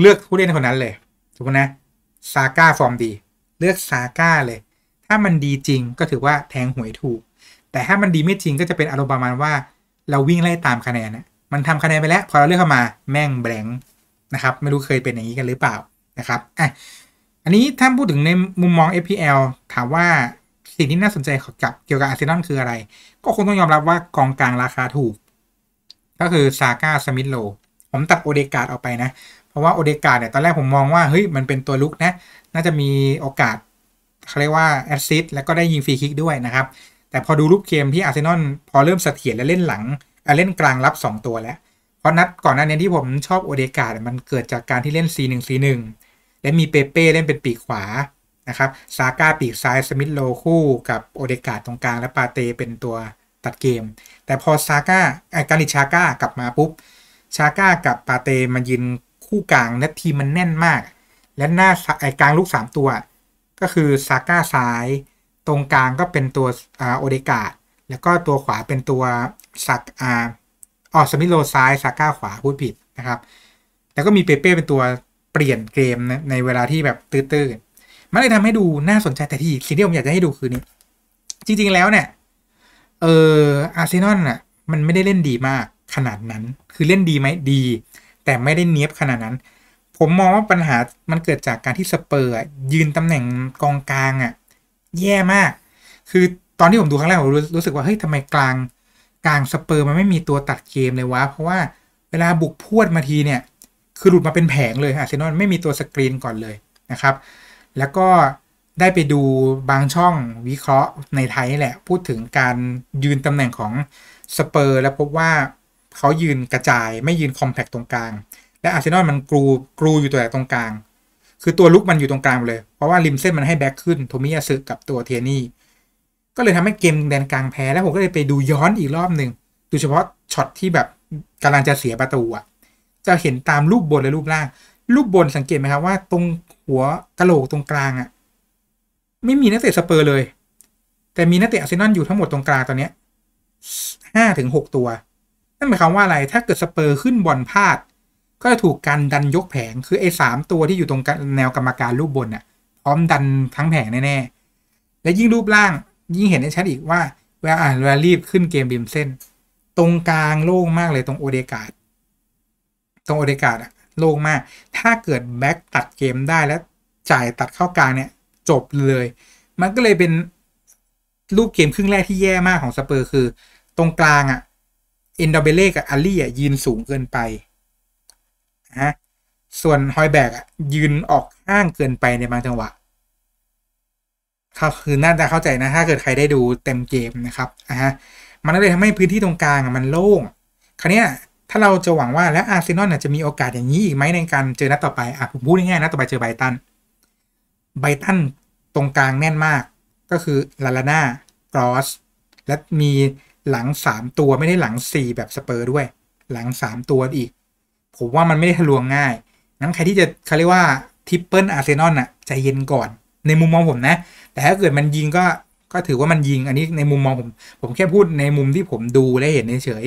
เลือกผู้เล่นคนนั้นเลยสมมตินะ ซาก้าฟอร์มดี เลือกซาก้าเลย ถ้ามันดีจริงก็ถือว่าแทงหวยถูก แต่ถ้ามันดีไม่จริงก็จะเป็นอารมณ์ประมาณว่าเราวิ่งไล่ตามคะแนนนะมันทำคะแนนไปแล้ว พอเราเลือกเข้ามาแม่งแบง์นะครับไม่รู้เคยเป็นอย่างนี้กันหรือเปล่านะครับอ่ะอันนี้ถ้าพูดถึงในมุมมอง FPL ถามว่าสิ่งที่น่าสนใจกับเกี่ยวกับอาร์เซนอลคืออะไร ก็คงต้องยอมรับว่ากองกลางราคาถูกก็คือซาก้าสมิธโลผมตัดโอเดกาดออกไปนะ เพราะว่าโอเดกาดเนี่ยตอนแรกผมมองว่าเฮ้ยมันเป็นตัวลุกนะน่าจะมีโอกาสเขาเรียกว่าแอซิสแล้วก็ได้ยิงฟรีคิกด้วยนะครับแต่พอดูรูปเกมที่อาร์เซนอลพอเริ่มเสถียรและเล่นหลังเล่นกลางรับ 2 ตัวแล้ว เพราะนัดก่อนหน้านี้ที่ผมชอบโอเดกาดมันเกิดจากการที่เล่น C1 C1 และมีเปเป้เล่นเป็นปีกขวานะครับซาก้าปีกซ้ายสมิธโลคู่กับโอเดกาดตรงกลาง และปาเตเป็นตัวตัดเกม แต่พอซาก้าไอการิชาก้ากลับมาปุ๊บชาก้ากับปาเตมายืนคู่กลางและทีมมันแน่นมาก และหน้าไอกลางลูก 3 ตัว ก็คือซาก้าซ้ายตรงกลางก็เป็นตัวโอเดกาดแล้วก็ตัวขวาเป็นตัวสักอาอ๋อสมิโลซ้ายซาก้าขวาพูดผิดนะครับแล้วก็มีเปเป้เป็นตัวเปลี่ยนเกมนะในเวลาที่แบบตื้ออมันเลยทำให้ดูน่าสนใจแต่ที่สิ่งที่ผมอยากจะให้ดูคือนี่จริงๆแล้วเนี่ย เอออาร์เซนอลน่ะมันไม่ได้เล่นดีมากขนาดนั้น คือเล่นดีไหมดี แต่ไม่ได้เนี้ยบขนาดนั้น ผมมองว่าปัญหามันเกิดจากการที่สเปอร์ยืนตำแหน่งกองกลางอ่ะ แย่มากคือตอนที่ผมดูครั้งแรก ผมรู้สึกว่าเฮ้ยทำไมกลางกลางสเปอร์มันไม่มีตัวตัดเกมเลยวะ เพราะว่าเวลาบุกพวดมาทีเนี่ยคือหลุดมาเป็นแผงเลยอาร์เซนอลไม่มีตัวสกรีนก่อนเลยนะครับแล้วก็ได้ไปดูบางช่องวิเคราะห์ในไทยแหละ พูดถึงการยืนตำแหน่งของสเปอร์ แล้วพบว่าเขายืนกระจายไม่ยืนคอมแพกตรงกลาง และอาร์เซนอลมันกรูกรูอยู่ตัวตรงกลางคือตัวลุกมันอยู่ตรงกลางเลย เพราะว่าริมเส้นมันให้แบ็กขึ้นโทมิยาสึกับตัวเทนี่ก็เลยทำให้เกมแดนกลางแพ้แล้วผมก็เลยไปดูย้อนอีกรอบหนึ่งโดยเฉพาะช็อตที่แบบกำลังจะเสียประตูอ่ะจะเห็นตามรูปบนและรูปล่าง รูปบนสังเกตไหมครับว่าตรงหัวกะโหลกตรงกลางอ่ะไม่มีนักเตะสเปอร์เลย แต่มีนักเตะอาร์เซนอลอยู่ทั้งหมดตรงกลางตอนเนี้ยห้าถึงหกตัวนั่นหมายความว่าอะไรถ้าเกิดสเปอร์ขึ้นบอลพลาด ก็จะถูกการดันยกแผงคือไอ้สามตัวที่อยู่ตรงแนวกรรมการรูปบนอ่ะพร้อมดันทั้งแผงแน่ๆและยิ่งรูปล่างยิ่งเห็นได้ชัดอีกว่าเวลาอ่านเวลารีบขึ้นเกมริมเส้น ตรงกลางโล่งมากเลยตรงโอเดกาด ตรงโอเดกาดอะโล่งมาก ถ้าเกิดแบ็กตัดเกมได้แล้ว จ่ายตัดเข้ากลางเนี่ย จบเลย มันก็เลยเป็นลูกเกมครึ่งแรกที่แย่มากของสเปอร์คือตรงกลางอะเอนดอเบเล่กับอาลี่อะยืนสูงเกินไปนะส่วนฮอยแบกอะยืนออกห้างเกินไปในบางจังหวะเขาคือน่าจะเข้าใจนะ ถ้าเกิดใครได้ดูเต็มเกมนะครับอ่ะฮะมันก็เลยทำให้พื้นที่ตรงกลางมันโล่งคราวนี้ถ้าเราจะหวังว่า แล้วอาร์เซนอลจะมีโอกาสอย่างนี้อีกไหมในการเจอนัดต่อไปอ่ะผมพูดง่ายๆนัดต่อไปเจอไบตัน ไบตันตรงกลางแน่นมาก ก็คือ ลาลาน่ากรอส และมีหลัง 3 ตัวไม่ได้หลัง 4 แบบสเปอร์ด้วย หลัง 3 ตัวอีก ผมว่ามันไม่ได้ทะลวงง่ายนั้นใครที่จะเขาเรียกว่าทิปเปิลอาร์เซนอลน่ะใจเย็นก่อนในมุมมองผมนะแต่ถ้าเกิดมันยิงก็ก็ถือว่ามันยิงอันนี้ในมุมมอง ผมผมแค่พูดในมุมที่ผมดูและเห็นเฉย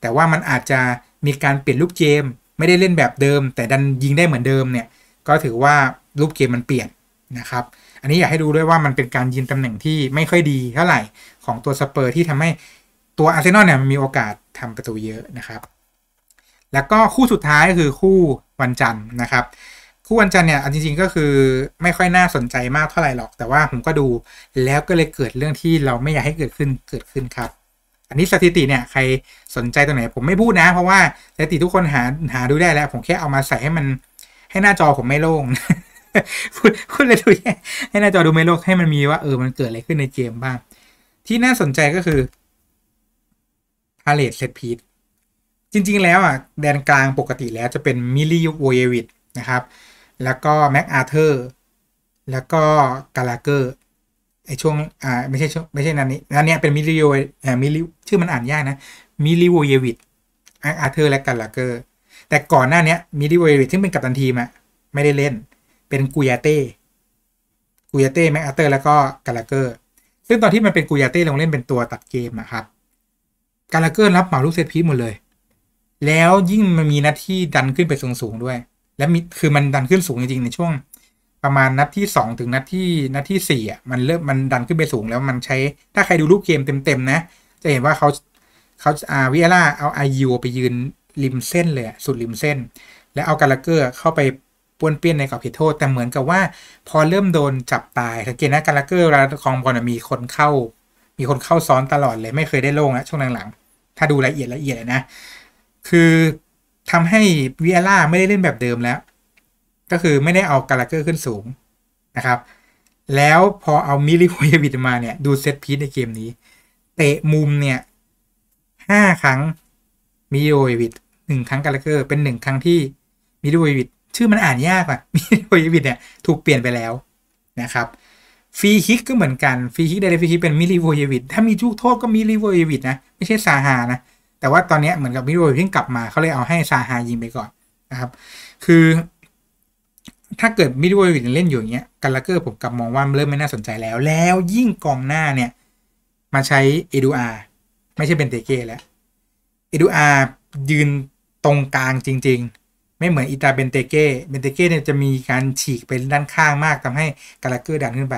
แต่ว่ามันอาจจะมีการเปลี่ยนรูปเกมไม่ได้เล่นแบบเดิม แต่ดันยิงได้เหมือนเดิมเนี่ยก็ถือว่ารูปเกมมันเปลี่ยนนะครับ อันนี้อยากให้ดูด้วยว่ามันเป็นการยิงตำแหน่งที่ไม่ค่อยดีเท่าไหร่ของตัวสเปอร์ที่ทำให้ตัวอาร์เซนอลเนี่ยมันมีโอกาสทำประตูเยอะนะครับแล้วก็คู่สุดท้ายคือคู่วันจันทร์นะครับคู่วันจันทร์เนี่ย จริงๆ ก็คือ ไม่ค่อยน่าสนใจมากเท่าไหร่หรอก แต่ว่าผมก็ดูแล้วก็เลยเกิดเรื่องที่เราไม่อยากให้เกิดขึ้นเกิดขึ้นครับ อันนี้สถิติเนี่ยใครสนใจตรงไหน ผมไม่พูดนะ เพราะว่าสถิติทุกคนหาหาดูได้แล้ว ผมแค่เอามาใส่ให้มัน ให้หน้าจอ ผมไม่โล่งพูดพูดเลยดูอย่ให้หน้าจอดูไม่โล่งให้มันมีว่าเออ มันเกิดอะไรขึ้นในเกมบ้าง ที่น่าสนใจก็คือพาเลตเซตพีทจริง ๆ แล้วอ่ะแดนกลางปกติแล้วจะเป็นมิลิโวเยวิดนะครับแล้วก็แม็กอาเธอร์แล้วก็กาลาเกอร์ไอช่วงอ่าไม่ใช่ช่วงไม่ใช่นั้นนี้นั้นเนี้ยเป็นมิลิโอเอ่อมิลิชื่อมันอ่านยากนะมิลิโวเยวิชอาเธอร์และกาลาเกอร์แต่ก่อนหน้าเนี้ยมิลิโวเยวิตซึ่งเป็นกัปตันทีมอะไม่ได้เล่นเป็นกุยาเต้กุยาเต้แม็กอาเธอร์แล้วก็กาลาเกอร์ซึ่งตอนที่มันเป็นกุยาเต้ลงเล่นเป็นตัวตัดเกมอะครับกาลาเกอร์รับเหมาลูกเซตพีหมดเลย แล้วยิ่งมันมีหน้าที่ดันขึ้นไปสูงๆด้วยและมีคือมันดันขึ้นสูงจริง ๆ ในช่วงประมาณนัดที่สองถึงนัดที่นัดที่สี่อ่ะมันเริ่มมันดันขึ้นไปสูง แล้วมันใช้ถ้าใครดูรูปเกมเต็ม ๆ นะ จะเห็นว่าเขาเขาอาวิเอล่าเอาไอยูไปยืนริมเส้นเลยสุดริมเส้น แล้วเอากาลาเกอร์เข้าไปป้วนเปี้ยนในกรอบเขตโทษ แต่เหมือนกับว่าพอเริ่มโดนจับตายสังเกตนะกาลาเกอร์เวลาคองบอลมีคนเข้า มีคนเข้าซ้อนตลอดเลยไม่เคยได้โล่งอะช่วงหลังๆถ้าดูละเอียดละเอียดนะ คือทำให้วิเอล่าไม่ได้เล่นแบบเดิมแล้ว ก็คือไม่ได้เอากาลาเกอร์ขึ้นสูงนะครับ แล้วพอเอามิลิโคยวิดมาเนี่ย ดูเซตพีซในเกมนี้ เตะมุมเนี่ยห้าครั้งมิลิโคยวิดหนึ่งครั้งกาลาเกอร์เป็นหนึ่งครั้งที่มิลิโคยวิดชื่อมันอ่านยากอ่ะมิลิโคยวิดเนี่ย ถูกเปลี่ยนไปแล้วนะครับฟรีคิกก็เหมือนกันฟรีคิกได้ฟรีคิกเป็นมิลิโวยวิดถ้ามีจุกโทษก็มิลิโวยวิดนะไม่ใช่ซาฮานะแต่ว่าตอนนี้เหมือนกับมิโรเพิ่งกลับมาเขาเลยเอาให้ซาฮายิงไปก่อนนะครับคือถ้าเกิดมิโรวิงเล่นอยู่อย่างเงี้ยกันลาเกอร์ผมกลับมองว่าเริ่มไม่น่าสนใจแล้ว แล้วยิ่งกองหน้าเนี่ย มาใช้เอดูอาไม่ใช่เบนเตเก้แล้วเอดูอายืนตรงกลางจริงๆ ไม่เหมือนอิตาเบนเตเก้เบนเตเก้เนี่ยจะมีการฉีกไปด้านข้างมากทำให้กาลาเกอร์ดันขึ้นไป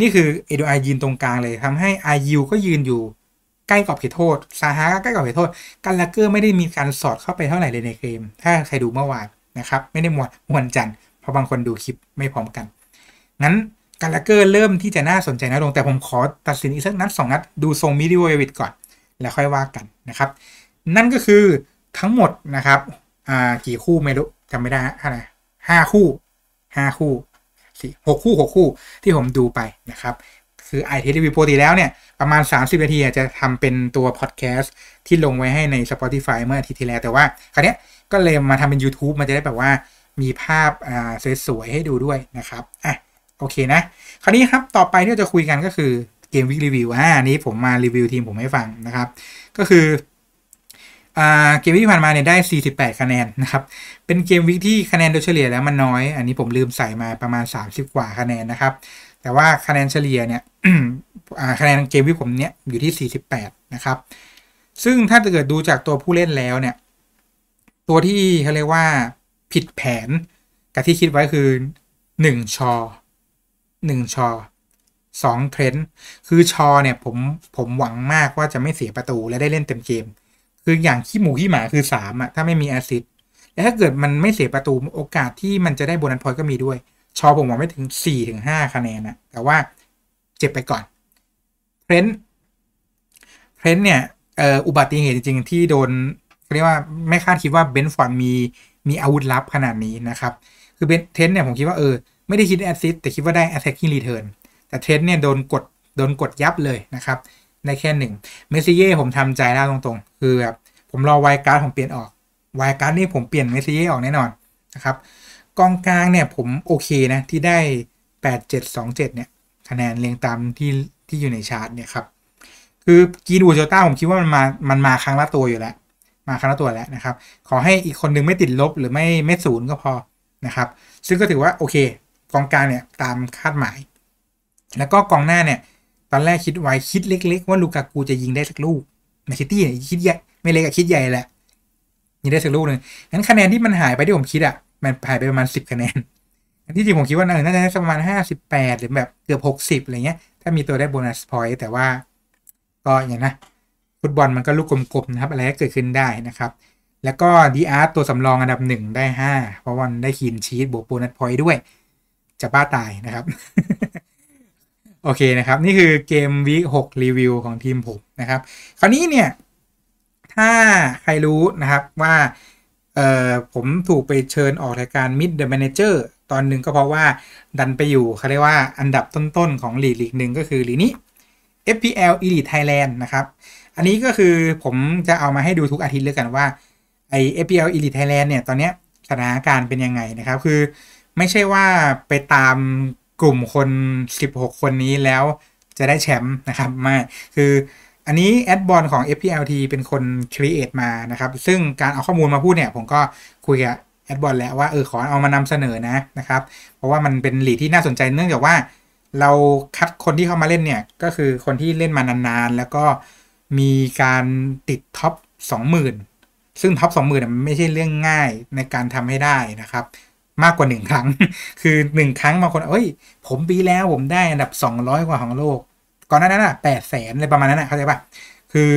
นี่คือเอดูอายืนตรงกลางเลย ทำให้อายูก็ยืนอยู่ใกล้กรอบเขตโทษ ซาฮาก็ใกล้กรอบเขตโทษกันละเกอร์ไม่ได้มีการสอดเข้าไปเท่าไหร่เลยในเกม ถ้าใครดูเมื่อวานนะครับ ไม่ได้มวนมวนจันเพราะบางคนดูคลิปไม่พร้อมกัน งั้นกันละเกอร์เริ่มที่จะน่าสนใจนะลง แต่ผมขอตัดสินอีกสักนัดสองนัด ดูทรงมิริโวเวิทก่อน แล้วค่อยว่ากันนะครับ นั่นก็คือทั้งหมดนะครับอ่ากี่คู่ไม่รู้จำไม่ได้อะไรห้าคู่ห้าคู่สี่หกคู่หกคู่ ที่ผมดูไปนะครับคือไอเทสรีวิวปกติแล้วเนี่ยประมาณ 30 นาทีจะทำเป็นตัวพอดแคสต์ที่ลงไว้ให้ใน Spotify เมื่ออาทิตย์ที่แล้วแต่ว่าคราวนี้ก็เลยมาทำเป็น YouTube มันจะได้แบบว่ามีภาพาสวยๆให้ดูด้วยนะครับอ่ะโอเคนะ คราวนี้ครับต่อไปที่เราจะคุยกันก็คือเกมวิกรีวิวอ่านี้ผมมารีวิวทีมผมให้ฟังนะครับ ก็คือ เกมวิกที่ผ่านมาเนี่ยได้ 48 คะแนนนะครับ เป็นเกมวิกที่คะแนนโดยเฉลี่ยแล้วมันน้อย อันนี้ผมลืมใส่มาประมาณ 30 กว่าคะแนนนะครับแต่ว่าคะแนนเฉลี่ยเนี่ยคะแนนเกมวิผมเนี่ยอยู่ที่ 48 นะครับ ซึ่งถ้าเกิดดูจากตัวผู้เล่นแล้วเนี่ย ตัวที่เขาเรียกว่าผิดแผนกับที่คิดไว้คือ 1ชอ1ชอสองเทรน์คือชอเนี่ยผมผมหวังมากว่าจะไม่เสียประตูและได้เล่นเต็มเกม คืออย่างขี้หมูขี้หมาคือสามอะถ้าไม่มีแอซิดและถ้าเกิดมันไม่เสียประตูโอกาสที่มันจะได้โบนัสพอยต์ก็มีด้วยชอผมบอกไม่ถึงสี่ถึงห้าคะแนนนะแต่ว่าเจ็บไปก่อนเพรนเพรนเนี่ยอุบัติเหตุจริงๆที่โดนเรียกว่าไม่คาดคิดว่าเบนฟอนมีมีอาวุธลับขนาดนี้นะครับคือเบนเทนเนี่ย ผมคิดว่าเออไม่ได้คิดแอซิสแต่คิดว่าได้แอตแทกิี่รีเทิร์นแต่เทนเนี่ยโดนกดโดนกดยับเลยนะครับ ในแค่หนึ่งเมสซิเย่ผมทำใจแล้วตรง ๆ คือแบบผมรอไวการ์ดผมเปลี่ยนออกไวการ์ดนี่ผมเปลี่ยนเมสซิเย่ออกแน่นอนนะครับกองกลาง เนี่ยผมโอเคนะ ที่ได้ 8 7 2 7เนี่ย คะแนนเรียงตามที่ที่อยู่ในชาร์ตเนี่ยครับ คือกีดูโจต้าผมคิดว่ามันมามันมาครั้งละตัวอยู่แล้วมาครั้งละตัวแล้วนะครับขอให้อีกคนนึงไม่ติดลบหรือไม่ไม่ศูนย์ก็พอนะครับซึ่งก็ถือว่าโอเคกองกลางเนี่ยตามคาดหมาย แล้วก็กองหน้าเนี่ยตอนแรกคิดไว้คิดเล็กๆ ว่าลูกากูจะยิงได้สักลูกแมนซิตี้คิดใหญ่ไม่เล็กอะคิดใหญ่แหละยิงได้สักลูกหนึ่งงั้นคะแนนที่มันหายไปที่ผมคิดอะมันผ่านไป ประมาณสิบคะแนนที่จริงผมคิดว่าอน่าจะได้ประมาณห้าสิบแปดหรือแบบเกือบหกสิบอะไรเงี้ยถ้ามีตัวได้โบนัสพอยต์แต่ว่า ก็อย่างนะฟุตบอล มันก็ลูกกลมๆนะครับ อะไรก็เกิดขึ้นได้นะครับ แล้วก็ดีอาร์ตตัว สำรองอันดับหนึ่งได้ห้าเพราะวันได้คีนชีสบวกโบนัสพอยต์ด้วย จะบ้าตายนะครับ โอเคนะครับ นี่คือเกมวีหกรีวิวของทีมผมนะครับ คราวนี้เนี่ย ถ้าใครรู้นะครับว่าเอ่อ ผมถูกไปเชิญออกรายการ m i d t h e Manager ตอนหนึ่งก็เพราะว่าดันไปอยู่เขาเรียกว่าอันดับต้นๆของลีกลีกหนึ่งก็คือลีนี้ FPL Elite Thailand นะครับ อันนี้ก็คือผมจะเอามาให้ดูทุกอาทิตย์เลยกันว่า ไอ้ FPL Elite Thailand เนี่ยตอนนี้สถานการณ์เป็นยังไงนะครับ คือ ไม่ใช่ว่าไปตามกลุ่มคน 16 คนนี้แล้วจะได้แชมป์นะครับไม่คืออันนี้แอดบอลของ FPLT เป็นคนครีเอทมา นะครับ ซึ่งการเอาข้อมูลมาพูดเนี่ยผมก็คุยกับแอดบอลแล้วว่าเออขอเอามานำเสนอนะนะครับ เพราะว่ามันเป็นหลีที่น่าสนใจเนื่องจากว่า เราคัดคนที่เข้ามาเล่นเนี่ย ก็คือคนที่เล่นมานานๆแล้วก็มีการติดท็อป20,000ซึ่งท็อป20,000มันไม่ใช่เรื่องง่ายในการทำให้ได้นะครับ มากกว่า1ครั้งคือ1 ครั้งบางคนเอ้ยผมปีแล้วผมได้อันดับ 200 กว่าของโลกก่อนหน้านั้นอ่ะแปดแสนอะไรประมาณนั้นอ่ะเข้าใจปะคือ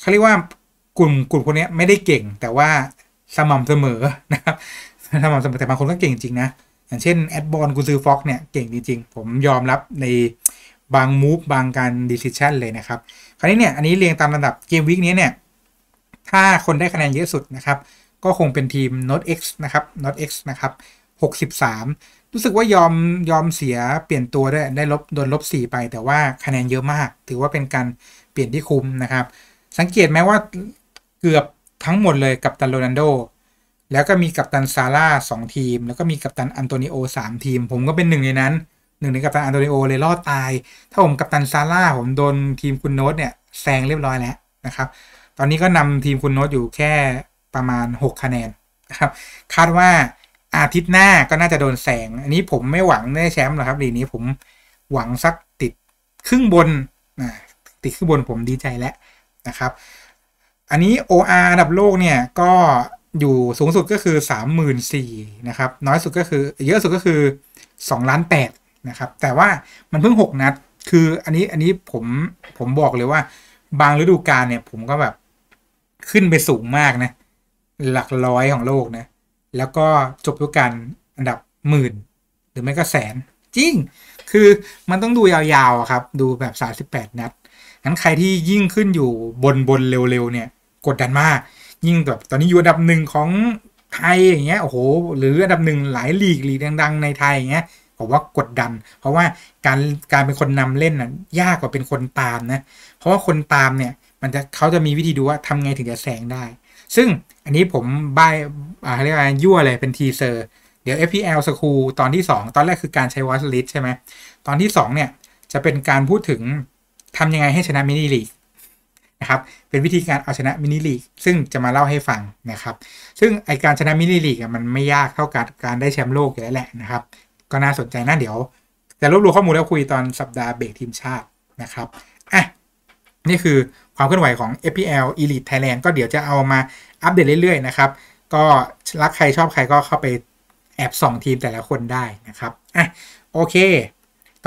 เขาเรียกว่ากลุ่มกลุ่มคนนี้ไม่ได้เก่งแต่ว่าสม่ำเสมอนะครับสม่ำเสมอ แต่บางคนก็เก่งจริงนะ อย่างเช่นแอดบอลกูซื้อฟ็อกเนี่ยเก่งจริง ๆ ผมยอมรับในบางมูฟบางการดิสซิชันเลยนะครับคราวนี้เนี่ย อันนี้เรียงตามลำดับเกมวิกนี้เนี่ย ถ้าคนได้คะแนนเยอะสุดนะครับ ก็คงเป็นทีม n o t e X นะครับ n o t X นะครับ63รู้สึกว่ายอมยอมเสียเปลี่ยนตัวได้ได้ลบโดนลบ 4 ไปแต่ว่าคะแนนเยอะมาก ถือว่าเป็นการเปลี่ยนที่คุ้มนะครับ สังเกตไหมว่าเกือบทั้งหมดเลยกับตันโรนันโดแล้วก็มีกับตันซาร่าสองทีมแล้วก็มีกับตันอันโตนิโอสามทีม ผมก็เป็นหนึ่งในนั้นหนึ่งในกับตันอันโตนิโอเลยรอดตาย ถ้าผมกับตันซาร่าผมโดนทีมคุณโน้ต เนี่ยแซงเรียบร้อยแล้วนะครับ ตอนนี้ก็นำทีมคุณโน้ตอยู่แค่ประมาณ 6 คะแนนนะครับ คาดว่าอาทิตย์หน้าก็น่าจะโดนแสง อันนี้ผมไม่หวังได้แชมป์หรอกครับดีนี้ผมหวังสักติดครึ่งบนนะ ติดครึ่งบนผมดีใจแล้วนะครับ อันนี้ OR อันดับโลกเนี่ยก็อยู่สูงสุดก็คือ34,000นะครับ น้อยสุดก็คือเยอะสุดก็คือ2ล้าน8นะครับ แต่ว่ามันเพิ่ง6นัด คืออันนี้อันนี้ผมผมบอกเลยว่าบางฤดูกาลเนี่ย ผมก็แบบขึ้นไปสูงมากนะหลักร้อยของโลกนะแล้วก็จบ้วยกานอันดับหมื่น หรือไม่ก็แสน จริงคือมันต้องดูยาวๆครับ ดูแบบ 38 นัดงั้นใครที่ยิ่งขึ้นอยู่บนบนเร็วๆเนี่ยกดดันมาก ยิ่งแบบตอนนี้อยู่อันดับหนึ่งของไทยอย่างเงี้ยโอ้โห หรืออันดับหนึ่งหลายลีก ลีกดังๆในไทยอย่างเงี้ยผมว่ากดดัน เพราะว่าการการเป็นคนนำเล่นน่ะยากกว่าเป็นคนตามนะเพราะว่าคนตามเนี่ยมันจะเขาจะมีวิธีดูว่าทำไงถึงจะแซงได้ซึ่งอันนี้ผมบายเรียกว่ายั่วเลยเป็นทีเซอร์ เดี๋ยว FPL School ตอนที่ 2 ตอนแรกคือการใช้ Watch List ใช่ไหมตอนที่ 2 เนี่ย จะเป็นการพูดถึงทำยังไงให้ชนะมินิลีกนะครับ เป็นวิธีการเอาชนะมินิลีก ซึ่งจะมาเล่าให้ฟังนะครับ ซึ่งไอการชนะมินิลีกมันไม่ยากเท่ากับการได้แชมป์โลกอยู่แล้วแหละนะครับ ก็น่าสนใจนะเดี๋ยวจะรวบรวมข้อมูลแล้วคุยตอนสัปดาห์เบรกทีมชาตินะครับอ่ะนี่คือความเคลื่อนไหวของ FPL Elite Thailand ก็เดี๋ยวจะเอามาอัปเดตเรื่อยๆนะครับ ก็รักใครชอบใครก็เข้าไปแอบส่องทีมแต่ละคนได้นะครับอ่ะโอเค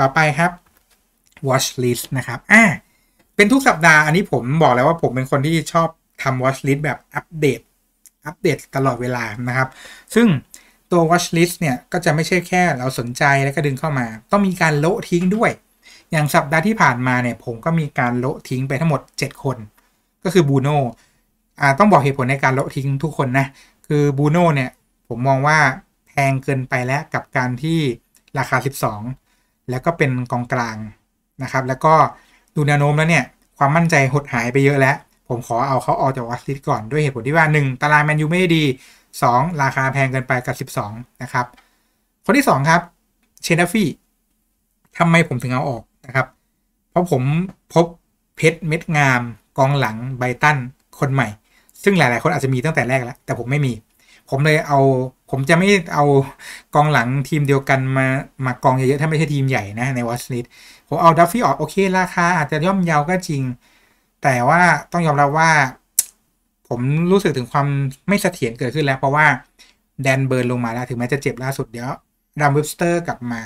ต่อไปครับ watch list นะครับอ่ะเป็นทุกสัปดาห์อันนี้ผมบอกแล้วว่าผมเป็นคนที่ชอบทำ watch list แบบอัปเดต อัปเดตตลอดเวลานะครับ ซึ่งตัว watch list เนี่ยก็จะไม่ใช่แค่เราสนใจแล้วก็ดึงเข้ามาต้องมีการโละทิ้งด้วยอย่างสัปดาห์ที่ผ่านมาเนี่ย ผมก็มีการโละทิ้งไปทั้งหมด 7 คน ก็คือบูโน่ต้องบอกเหตุผลในการโละทิ้งทุกคนนะคือบูโน่เนี่ยผมมองว่าแพงเกินไปแล้วกับการที่ราคา 12 แล้วก็เป็นกองกลางนะครับแล้วก็ดูแนวโน้มแล้วเนี่ยความมั่นใจหดหายไปเยอะแล้ว ผมขอเอาเขาออกจากวัตซิตก่อน ด้วยเหตุผลที่ว่า 1 ตารางแมนยูไม่ดี2 ราคาแพงเกินไปกับ 12นะครับคนที่2ครับเชนดัฟฟี่ทำไมผมถึงเอาออกนะครับเพราะผมพบเพชรเม็ดงาม กองหลังไบตันคนใหม่ ซึ่งหลาย ๆ คนอาจจะมีตั้งแต่แรกแล้วแต่ผมไม่มี ผมเลยเอาผมจะไม่เอากองหลังทีมเดียวกันมามากองเยอะ ๆ ถ้าไม่ใช่ทีมใหญ่นะในวอชลิสผมเอาดัฟฟี่ออกโอเคราคา อาจจะย่อมเยาวก็จริง แต่ว่าต้องยอมรับว่า ผมรู้สึกถึงความไม่เสถียรเกิดขึ้นแล้วเพราะว่าแดนเบิร์นลงมาแล้วถึงแม้จะเจ็บล่าสุดเดี๋ยวดัมเวบสเตอร์กลับมา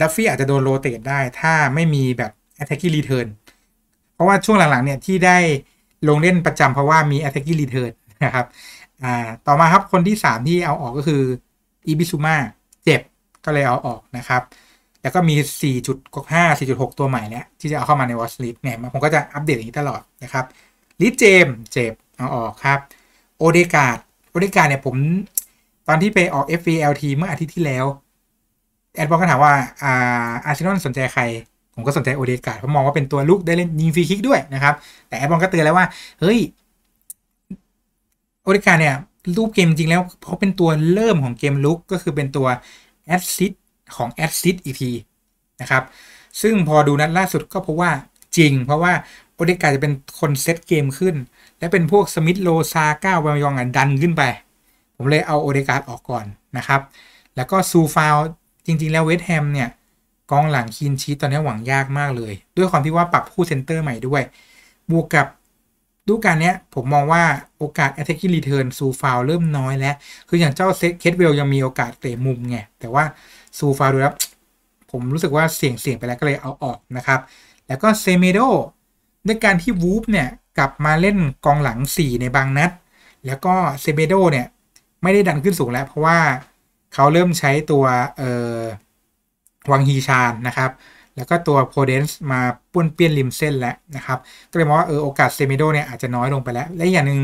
ดัฟฟี่อาจจะโดนโรเตตได้ ถ้าไม่มีแบบ attacking return เพราะว่าช่วงหลังๆ เนี่ย ที่ได้ลงเล่นประจำเพราะว่ามี attacking return นะครับอ่าต่อมาครับคนที่ 3 ที่เอาออกก็คืออีบิซูมาเจ็บก็เลยเอาออกนะครับ แล้วก็มี 4.5 4.6 ตัวใหม่เนี่ยที่จะเอาเข้ามาในวอชลิสเนี่ย ผมก็จะอัปเดตอย่างนี้ตลอดนะครับลิเจมเจ็บ เอาออกครับโอเดกาดโอเดกาดเนี่ยผมตอนที่ไปออก FVLT เมื่ออาทิตย์ที่แล้วแอดบอกก็ถามว่าอาอาร์เซนอลสนใจใคร ผมก็สนใจโอเดกาดเพราะมองว่าเป็นตัวลุกได้เล่นยิงฟรีคิกด้วยนะครับ แต่แอดบอลก็เตือนแล้วว่าเฮ้ยโอเดกาดเนี่ยรูปเกมจริงแล้วเขาเป็นตัวเริ่มของเกมลุกก็คือเป็นตัวแอดซิดของแอดซิดอีกทีนะครับ ซึ่งพอดูนัดล่าสุดก็พบว่าจริง เพราะว่าโอเดกาจะเป็นคน เซตเกมขึ้น และเป็นพวกสมิธโลซาก้าวายองอันดันขึ้นไป ผมเลยเอาโอเดกาออกก่อนนะครับ แล้วก็ซูฟาวจริง ๆ แล้วเวสแฮม เนี่ยกองหลังคินชีตตอนนี้หวังยากมากเลย ด้วยความที่ว่าปรับคู่เซนเตอร์ใหม่ด้วย บวกกับดูการเนี้ย ผมมองว่าโอกาส a t t a c k i รีเทิร์นซูฟาวเริ่มน้อยแล้ว คืออย่างเจ้าเคทเวลยังมีโอกาสเตะมุมไงแต่ว่าซูฟาวดูแล้ว ผมรู้สึกว่าเสี่ยงเสี่ยงไปแล้วก็เลยเอาออกนะครับ แล้วก็เซเมโดด้วยการที่วูฟเนี่ยกลับมาเล่นกองหลัง4ในบางนัด แล้วก็เซเมโดเนี่ยไม่ได้ดันขึ้นสูงแล้ว เพราะว่าเขาเริ่มใช้ตัวเอ่อวังฮีชานนะครับ แล้วก็ตัวโพเดนซ์มาป้วนเปี้ยนริมเส้นแล้วนะครับ ก็เลยมองว่าเออโอกาสเซมิโดเนี่ยอาจจะน้อยลงไปแล้ว และอย่างหนึ่ง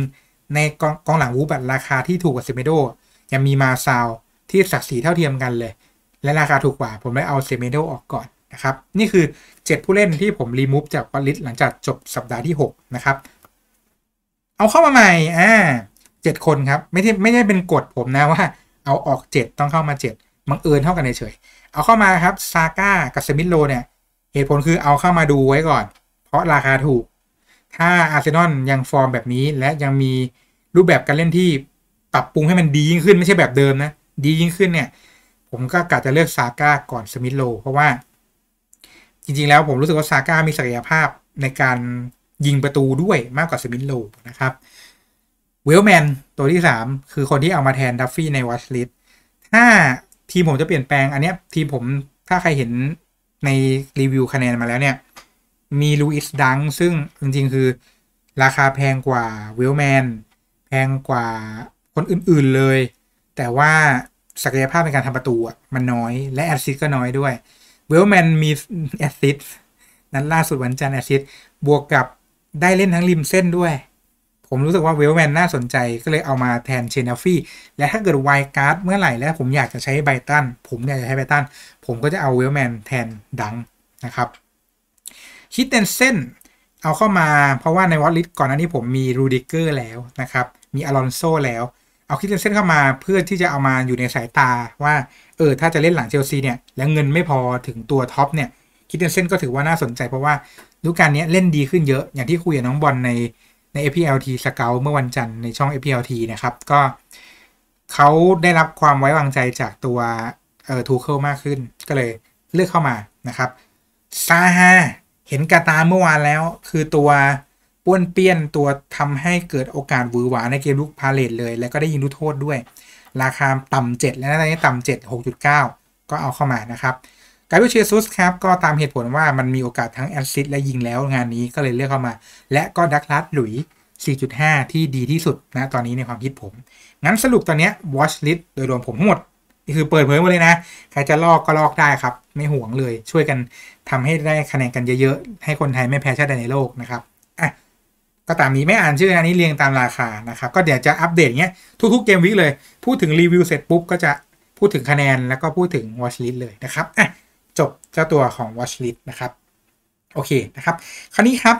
ในกองกองหลังวูบัตราคาที่ถูกกว่าเซมิโดยังมีมาซาวที่ศักดิ์ศรีเท่าเทียมกันเลย และราคาถูกกว่า ผมเลยเอาเซมิโดออกก่อนนะครับ นี่คือ 7 ผู้เล่นที่ผมรีมูฟจากวอลลิสหลังจากจบสัปดาห์ที่6นะครับ เอาเข้ามาใหม่ อ่าเจ็ดคนครับไม่ใช่ไม่ได้เป็นกฎผมนะว่าเอาออกเจ็ดต้องเข้ามาเจ็ดบังเอิญเท่ากันเฉย เอาเข้ามาครับซาก้ากับสมิธโลเนี่ย เหตุผลคือเอาเข้ามาดูไว้ก่อน เพราะราคาถูก ถ้าอาร์เซนอลยังฟอร์มแบบนี้และยังมีรูปแบบการเล่นที่ปรับปรุงให้มันดียิ่งขึ้นไม่ใช่แบบเดิมนะ ดียิ่งขึ้นเนี่ย ผมก็กะจะเลือกซาก้าก่อนสมิธโลเพราะว่า จริง ๆแล้วผมรู้สึกว่าซาก้ามีศักยภาพในการยิงประตูด้วยมากกว่าสมิธโลนะครับวิลแมนตัวที่สามคือคนที่เอามาแทนดัฟฟี่ในวัชลิสถ้าทีมผมจะเปลี่ยนแปลงอันนี้ทีมผมถ้าใครเห็นในรีวิวคะแนนมาแล้วเนี่ยมีลูอิสดังซึ่งจริงๆคือ ราคาแพงกว่าวิลแมนแพงกว่าคนอื่นๆเลย แต่ว่าศักยภาพในการทำประตู มันน้อยและแอซิสก็น้อยด้วยวิลแมนมีแอซิสนั้นล่าสุดวันจันทร์แอซิสบวกกับได้เล่นทั้งริมเส้นด้วยผมรู้สึกว่าเวลแมนน่าสนใจก็เลยเอามาแทนเชนลฟี่และถ้าเกิดไวการ์ดเมื่อไหร่และผมอยากจะใช้ไบตัน ผมเนี่ยจะใช้ไบตันผมก็จะเอาเวลแมนแทนดังนะครับคิดเตนเซนเอาเข้ามาเพราะว่าในวอลลิสก่อนหน้านี้ผมมีรูดิเกอร์แล้วนะครับมีอลอนโซแล้ว เอาคิดเตนเซนเข้ามาเพื่อที่จะเอามาอยู่ในสายตาว่าเออถ้าจะเล่นหลังเชลซีเนี่ยแล้วเงินไม่พอถึงตัวท็อปเนี่ยคิดเตนเซนก็ถือว่าน่าสนใจเพราะว่าดูการนี้เล่นดีขึ้นเยอะอย่างที่คุยกับน้องบอลในใน APLT Scout เมื่อวันจันทร์ในช่อง APLT นะครับ ก็เขาได้รับความไว้วางใจจากตัวเออทูเคิลมากขึ้น ก็เลยเลือกเข้ามานะครับซาฮาเห็นกาตาเมื่อวานแล้ว คือตัวป้วนเปี้ยนตัวทำให้เกิดโอกาสวือหวาในเกมลุกพาเลตเลย แล้วก็ได้ยิงลูกโทษด้วย ราคาต่ำ 7 แล้วนะตอนนี้ต่ำ 7 6.9 ก็เอาเข้ามานะครับกาเบิียเชซุสครับก็ตามเหตุผลว่ามันมีโอกาสทั้งแอซิดและยิงแล้วงานนี้ก็เลยเลือกเข้ามา และก็ดักลัสหลุย 4.5 ที่ดีที่สุดนะตอนนี้ในความคิดผม งั้นสรุปตอนนี้วอชลิสโดยรวมผมทั้งหมดคือเปิดเผยหมดเลยนะ ใครจะลอกก็ลอกได้ครับ ไม่ห่วงเลยช่วยกันทำให้ได้คะแนนกันเยอะๆ ให้คนไทยไม่แพ้ชาติใดในโลกนะครับ อ่ะก็ตามนี้ไม่อ่านชื่ออันนี้เรียงตามราคานะครับก็เดี๋ยวจะอัปเดตเงี้ยทุก ๆ เกมวิกเลย พูดถึงรีวิวเสร็จปุ๊บก็จะพูดถึงคะแนนแล้วก็พูดถึงวอชลิสเลยนะครับอ่ะจบเจ้าตัวของ watchlist นะครับ โอเคนะครับคราวนี้ครับ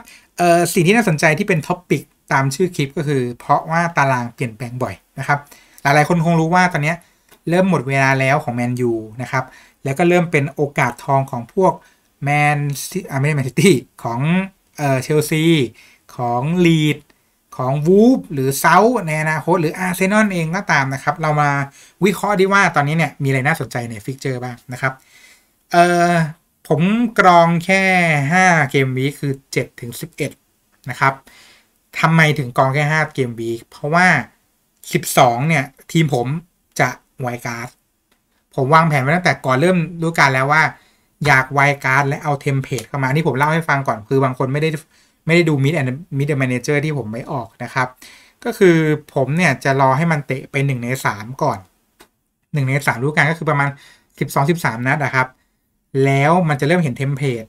สิ่งที่น่าสนใจที่เป็นท็อปิกตามชื่อคลิปก็คือเพราะว่าตารางเปลี่ยนแปลงบ่อยนะครับ หลายๆ คนคงรู้ว่าตอนนี้เริ่มหมดเวลาแล้วของแมนยูนะครับ แล้วก็เริ่มเป็นโอกาสทองของพวกแมนซิอ่าไม่แมนซิตี้ของเชลซีของลีดของวูฟหรือเซาในอนาคตหรืออาร์เซนอลเองก็ตามนะครับ เรามาวิเคราะห์ดีว่าตอนนี้เนี่ยมีอะไรน่าสนใจในฟิกเจอร์บ้างนะครับเออผมกรองแค่5เกมวีคือ7ถึง11นะครับทำไมถึงกรองแค่5เกมวีเพราะว่า 12เนี่ย ทีมผมจะไวการ์ดผมวางแผนไว้ตั้งแต่ก่อนเริ่มดูการแล้วว่า อยากไวการ์ดและเอาเทมเพลตเข้ามา นี่ผมเล่าให้ฟังก่อนคือบางคนไม่ได้ไม่ได้ดูมิดแอนด์มิดแมเนเจอร์ที่ผมไม่ออกนะครับ ก็คือผมเนี่ยจะรอให้มันเตะไป 1 ใน 3 ก่อน 1 ใน3รู้การก็คือประมาณ 12-13นัดนะครับแล้วมันจะเริ่มเห็นเทมเพลต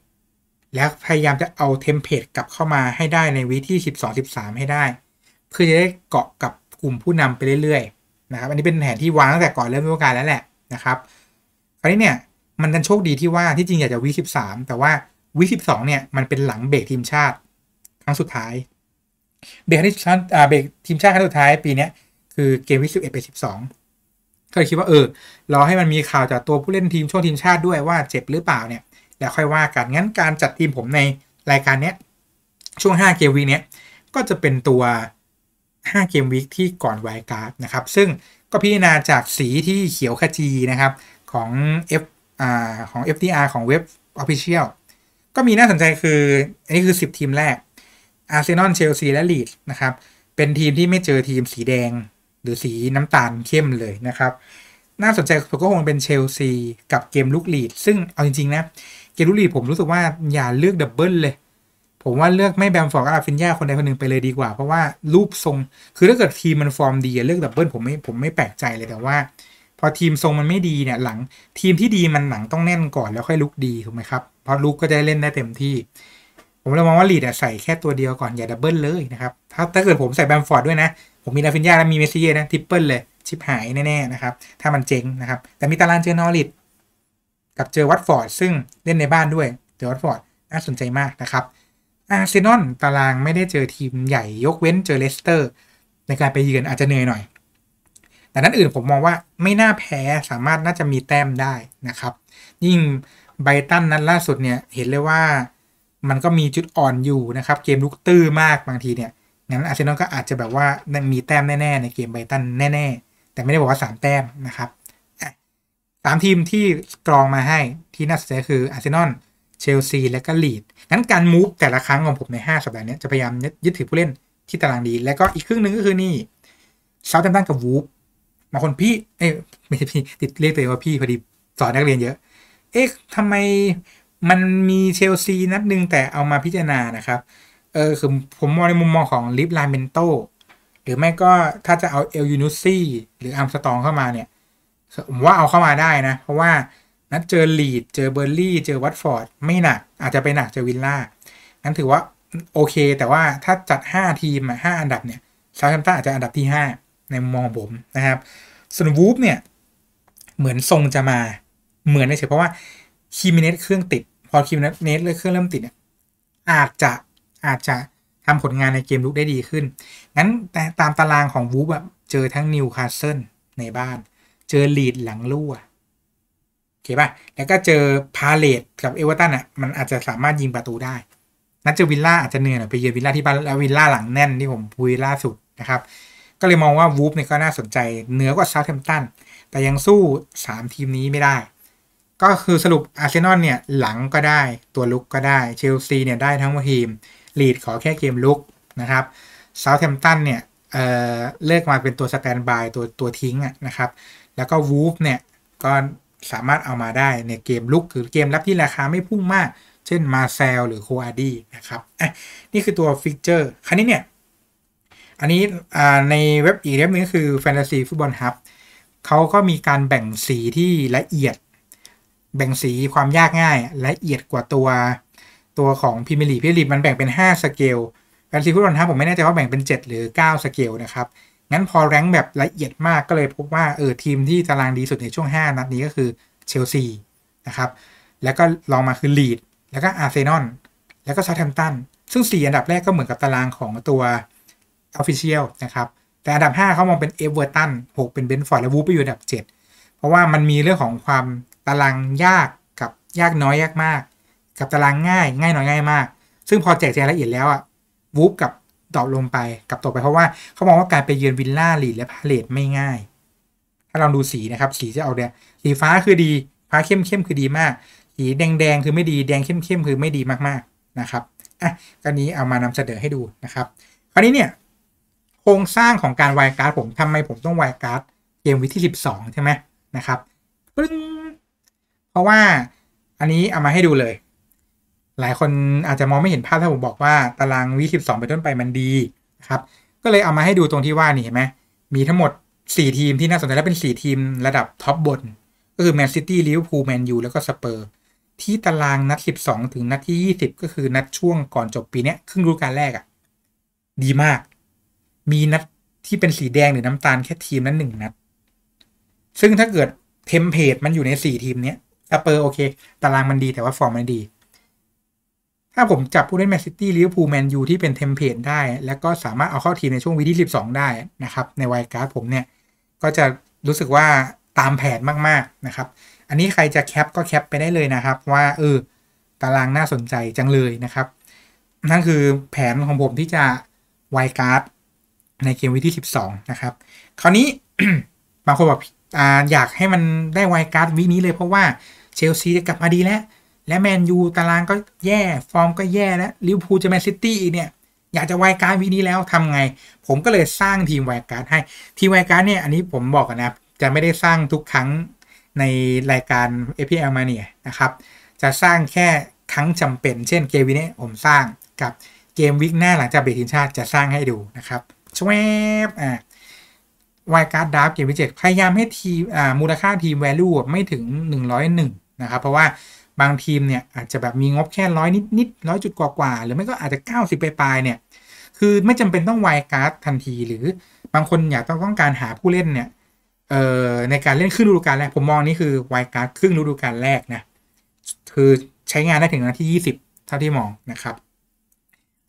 แล้วพยายามจะเอาเทมเพลตกลับเข้ามาให้ได้ในวีที่12 13 ให้ได้ เพื่อจะได้เกาะกับกลุ่มผู้นำไปเรื่อย ๆ นะครับ อันนี้เป็นแผนที่วางตั้งแต่ก่อนเริ่มฤดูการแล้วแหละนะครับคราวนี้เนี่ยมันดันโชคดีที่ว่าที่จริงอยากจะวิ13 แต่ว่าวิ12เนี่ยมันเป็นหลังเบรกทีมชาติครั้งสุดท้ายเบรกทีมชาติเบรกทีมชาติครั้งสุดท้ายปีนี้คือเกมวิ11ไป12ก็เลยคิดว่าเออรอให้มันมีข่าวจากตัวผู้เล่นทีมช่วงทีมชาติด้วยว่าเจ็บหรือเปล่าเนี่ย แล้วค่อยว่ากันงั้นการจัดทีมผมในรายการเนี้ยช่วง5เกมวีเนี้ยก็จะเป็นตัว5เกมวีคที่ก่อนไวการ์ดนะครับ ซึ่งก็พิจารณาจากสีที่เขียวขจีนะครับของ F อ่าของ FDR ของเว็บ Official ก็มีน่าสนใจคืออันนี้คือ 10 ทีมแรกอาร์เซนอลเชลซีและลีดนะครับเป็นทีมที่ไม่เจอทีมสีแดงหรือสีน้ำตาลเข้มเลยนะครับ น่าสนใจก็คงเป็นเชลซี กับเกมลุกลีด ซึ่งเอาจริงๆนะ เกมลุกลีดผมรู้สึกว่าอย่าเลือกดับเบิลเลย ผมว่าเลือกไม่แบมฟอร์กอาฟินยาคนใดคนหนึ่งไปเลยดีกว่า เพราะว่ารูปทรง คือถ้าเกิดทีมมันฟอร์มดีเลือกดับเบิลผมไม่ผมไม่แปลกใจเลยแต่ว่าพอทีมทรงมันไม่ดีเนี่ยหลังทีมที่ดีมันหลังต้องแน่นก่อนแล้วค่อยลุกดีถูกไหมครับเพราะลุกก็จะเล่นได้เต็มที่ผมเลยมองว่าลีดใส่แค่ตัวเดียวก่อนอย่าดับเบิลเลยนะครับถ้าถ้าเกิดผมใส่แบมฟอร์ดด้วยนะผมมีลาฟินยาแล้วมีเมสซี่นะทิปเปิลเลย ชิบหาย แน่ๆ นะครับ ถ้ามันเจ๊งนะครับ แต่มีตารางเจอนอริดกับเจอวัตฟอร์ด ซึ่งเล่นในบ้านด้วย เจอวัตฟอร์ด น่าสนใจมากนะครับ อาร์เซนอล ตารางไม่ได้เจอทีมใหญ่ยกเว้นเจอเลสเตอร์ ในการไปเยือนอาจจะเหนื่อยหน่อย แต่นั้นอื่นผมมองว่าไม่น่าแพ้ สามารถน่าจะมีแต้มได้นะครับ ยิ่งไบตันนั้นล่าสุดเนี่ย เห็นเลยว่ามันก็มีจุดอ่อนอยู่นะครับ เกมลุกตื้อมากบางทีเนี่ยังั้นอาร์เซนอลก็อาจจะแบบว่ามีแต้มแน่ๆในเกมไบตันแน่ ๆ แต่ไม่ได้บอกว่า 3 แต้มนะครับสามทีมที่กรองมาให้ที่น่าสนใจคืออาร์เซนอลเชลซีและก็ลีดงั้นการมูฟแต่ละครั้งของผมใน 5 สัปดาห์นี้จะพยายามยึดถือผู้เล่นที่ตารางดี แล้วก็อีกครึ่งหนึ่งก็คือนี่เซาวแมตันกับวูฟมาคนพี่เอ้ไม่ใช่พี่ติดเรียกตัวเองว่าพี่พอดีสอนนักเรียนเยอะเอ๊ะทำไมมันมีเชลซีนัดหนึ่งแต่เอามาพิจารณานะครับเออคือผมมองในมุมมองของลิฟลาเมนโตหรือไม่ก็ถ้าจะเอาเอลยูนุซี่หรืออัมสตองเข้ามาเนี่ยผมว่าเอาเข้ามาได้นะ เพราะว่า นัดเจอลีดเจอเบอร์ลี่เจอวัตฟอร์ดไม่หนัก อาจจะไปหนักเจอวิลล่านั้นถือว่า โอเคแต่ว่าถ้าจัด 5 ทีมอ้ะอันดับเนี่ยซาวแฮมป์ตันอาจจะอันดับที่ 5 ในมุมมองผมนะครับส่วนวูฟเนี่ย เหมือนทรงจะมา เหมือนในเฉพราะว่าคีมิเนตเครื่องติด พอคีมิเนตเครื่องเริ่มติดเนี่ยอาจจะอาจจะทำผลงานในเกมลุกได้ดีขึ้น งั้นแต่ตามตารางของวูฟอะเจอทั้งนิวคาสเซิลในบ้าน เจอลีดหลังลู่โอเคป่ะ แล้วก็เจอพาเลตกับเอเวอร์ตันอะมันอาจจะสามารถยิงประตูได้ นัดเจอวิลล่าอาจจะเหนื่อยหน่อยไปเยือนวิลล่าที่บ้านแล้ววิลล่าหลังแน่นที่ผมพูดล่าสุดนะครับ ก็เลยมองว่าวูฟเนี่ยก็น่าสนใจเหนือกว่าซาท์แมตันแต่ยังสู้ 3 ทีมนี้ไม่ได้ ก็คือสรุปอาร์เซนอลเนี่ยหลังก็ได้ตัวลุกก็ได้เชลซีเนี่ยได้ทั้งทีมลีดขอแค่เกมลุกนะครับเซาท์แมตันเนี่ยเเลิกมาเป็นตัวสแตนบายตัวตัวทิ้งนะครับ แล้วก็วูฟเนี่ย ก็สามารถเอามาได้ในเกมลุกคือเกมรับที่ราคาไม่พุ่งมาก เช่น มาเซลหรือโคอาดีนะครับอ่ะนี่คือตัวฟิกเจอร์ คันนี้เนี่ย อันนี้ในเว็บอีกเว็บนึงคือ Fantasy Football Hub เขาก็มีการแบ่งสีที่ละเอียด แบ่งสีความยากง่าย ละเอียดกว่าตัวตัว ของพิมลีพิมลีมัน แบ่ง เป็น 5 สเกลแฟนซีฟุตบอลครับผมไม่แน่ใจว่าแบ่งเป็น 7 หรือ 9 สเกล นะครับ งั้นพอแรงแบบละเอียดมาก ก็เลยพบว่า เออ ทีมที่ตารางดี สุด ในช่วง 5 นัด นี้ก็คือ เชลซี นะครับ แล้วก็ลองมาคือ ลีด แล้วก็ อาร์เซนอลแล้วก็ซาแฮมตัน ซึ่ง 4 อันดับแรกก็เหมือนกับตารางของตัวออฟฟิเชียลนะครับ แต่อันดับ5เขามองเป็นเอเวอร์ตัน6เป็นเบนฟอร์ดและวูฟไปอยู่อันดับ 7 เพราะว่ามันมีเรื่องของความตารางยากกับยากน้อยยากมากกับตารางง่ายง่ายน้อยง่ายมาก ซึ่งพอแจกแจงละเอียดแล้วอะวูบกับดอบลงไปกับตกไปเพราะว่าเขามองว่าการไปเยือนวิลล่าลีดและพาเลตไม่ง่าย ถ้าเราดูสีนะครับ สีจะออกแดงสีฟ้าคือดีฟ้าเข้มเข้มคือดีมาก สีแดงแดงคือไม่ดีแดงเข้มเข้มคือไม่ดีมากๆนะครับอ่ะก็นี้เอามานำเสนอให้ดูนะครับ คราวนี้เนี่ยโครงสร้างของการวายการ์ดผมทำไมผมต้องวายการ์ดเกมวิที่12ใช่ไหมนะครับปึ้งเพราะว่าอันนี้เอามาให้ดูเลยหลายคนอาจจะมองไม่เห็นภาพถ้าผมบอกว่า ตารางวีสิบสองไปต้นไปมันดีนะครับ ก็เลยเอามาให้ดูตรงที่ว่านี่เห็นไหมมีทั้งหมด 4 ทีมที่น่าสนใจและเป็น 4 ทีมระดับท็อปบน ก็คือแมนซิตี้ลิเวอร์พูลแมนยูแล้วก็สเปอร์ที่ตารางนัด12 ถึงนัดที่ 20 ก็คือนัดช่วงก่อนจบปีนี้ครึ่งฤดูกาลแรกอะ่ะ ดีมาก มีนัดที่เป็นสีแดงหรือน้ำตาลแค่ทีมนั้นหนึ่งนัดซึ่งถ้าเกิดเทมเพลตมันอยู่ใน 4 ทีมเนี้ยสเปอร์โอเคตารางมันดีแต่ว่าฟอร์มมันดีถ้าผมจับผู้เล่นแมนซิตี้ลิเวอร์พูลแมนยูที่เป็นเทมเพลตได้ แล้วก็สามารถเอาเข้าทีมในช่วงวีที่ 12 ได้นะครับ ในไวการ์ดผมเนี่ย ก็จะรู้สึกว่าตามแผนมาก ๆ นะครับ อันนี้ใครจะแคปก็แคปไปได้เลยนะครับ ว่าเออ ตารางน่าสนใจจังเลยนะครับ นั่นคือแผนของผมที่จะไวการ์ดในเกมวีที่12 นะครับ คราวนี้บางคนบอกออยากให้มันได้ไวการ์ดวีนี้เลยเพราะว่าเชลซีจะกลับมาดีแล้วและแมนยูตารางก็แย่ฟอร์มก็แย่แล้วลิเวอร์พูลจะแมนซิตี้เนี่ยอยากจะไวการ์ดวีนี้แล้วทำไง ผมก็เลยสร้างทีมไวการ์ดให้ ทีมไวการ์ดเนี่ยอันนี้ผมบอกกันนะจะไม่ได้สร้างทุกครั้งในรายการ APL มาเนี่ยนะครับ จะสร้างแค่ครั้งจำเป็น เช่นเกมวีนี้ผมสร้างกับเกมวิกหน้าหลังจากเบรกทีมชาติจะสร้างให้ดูนะครับชวบอ่ะวายการ์ดดับเกมวิเจ็ดพยายามให้ทีมอ่ามูลค่าทีมแวลูไม่ถึง 101นะครับเพราะว่าบางทีมเนี่ยอาจจะแบบมีงบแค่ร้อยนิดนิดร้อยจุดกว่ากว่า หรือไม่ก็อาจจะ 90ิปปลาย เนี่ย คือไม่จำเป็นต้องไวการ์ดทันที หรือบางคนอยากต้องต้องการหาผู้เล่นเนี่ย เอ่อในการเล่นครึ่งฤดูกาลแรกผมมองนี่คือไวการ์ดครึ่งฤดูกาลแรกนะ คือใช้งานได้ถึงวันที่ 20 เท่าที่มองนะครับ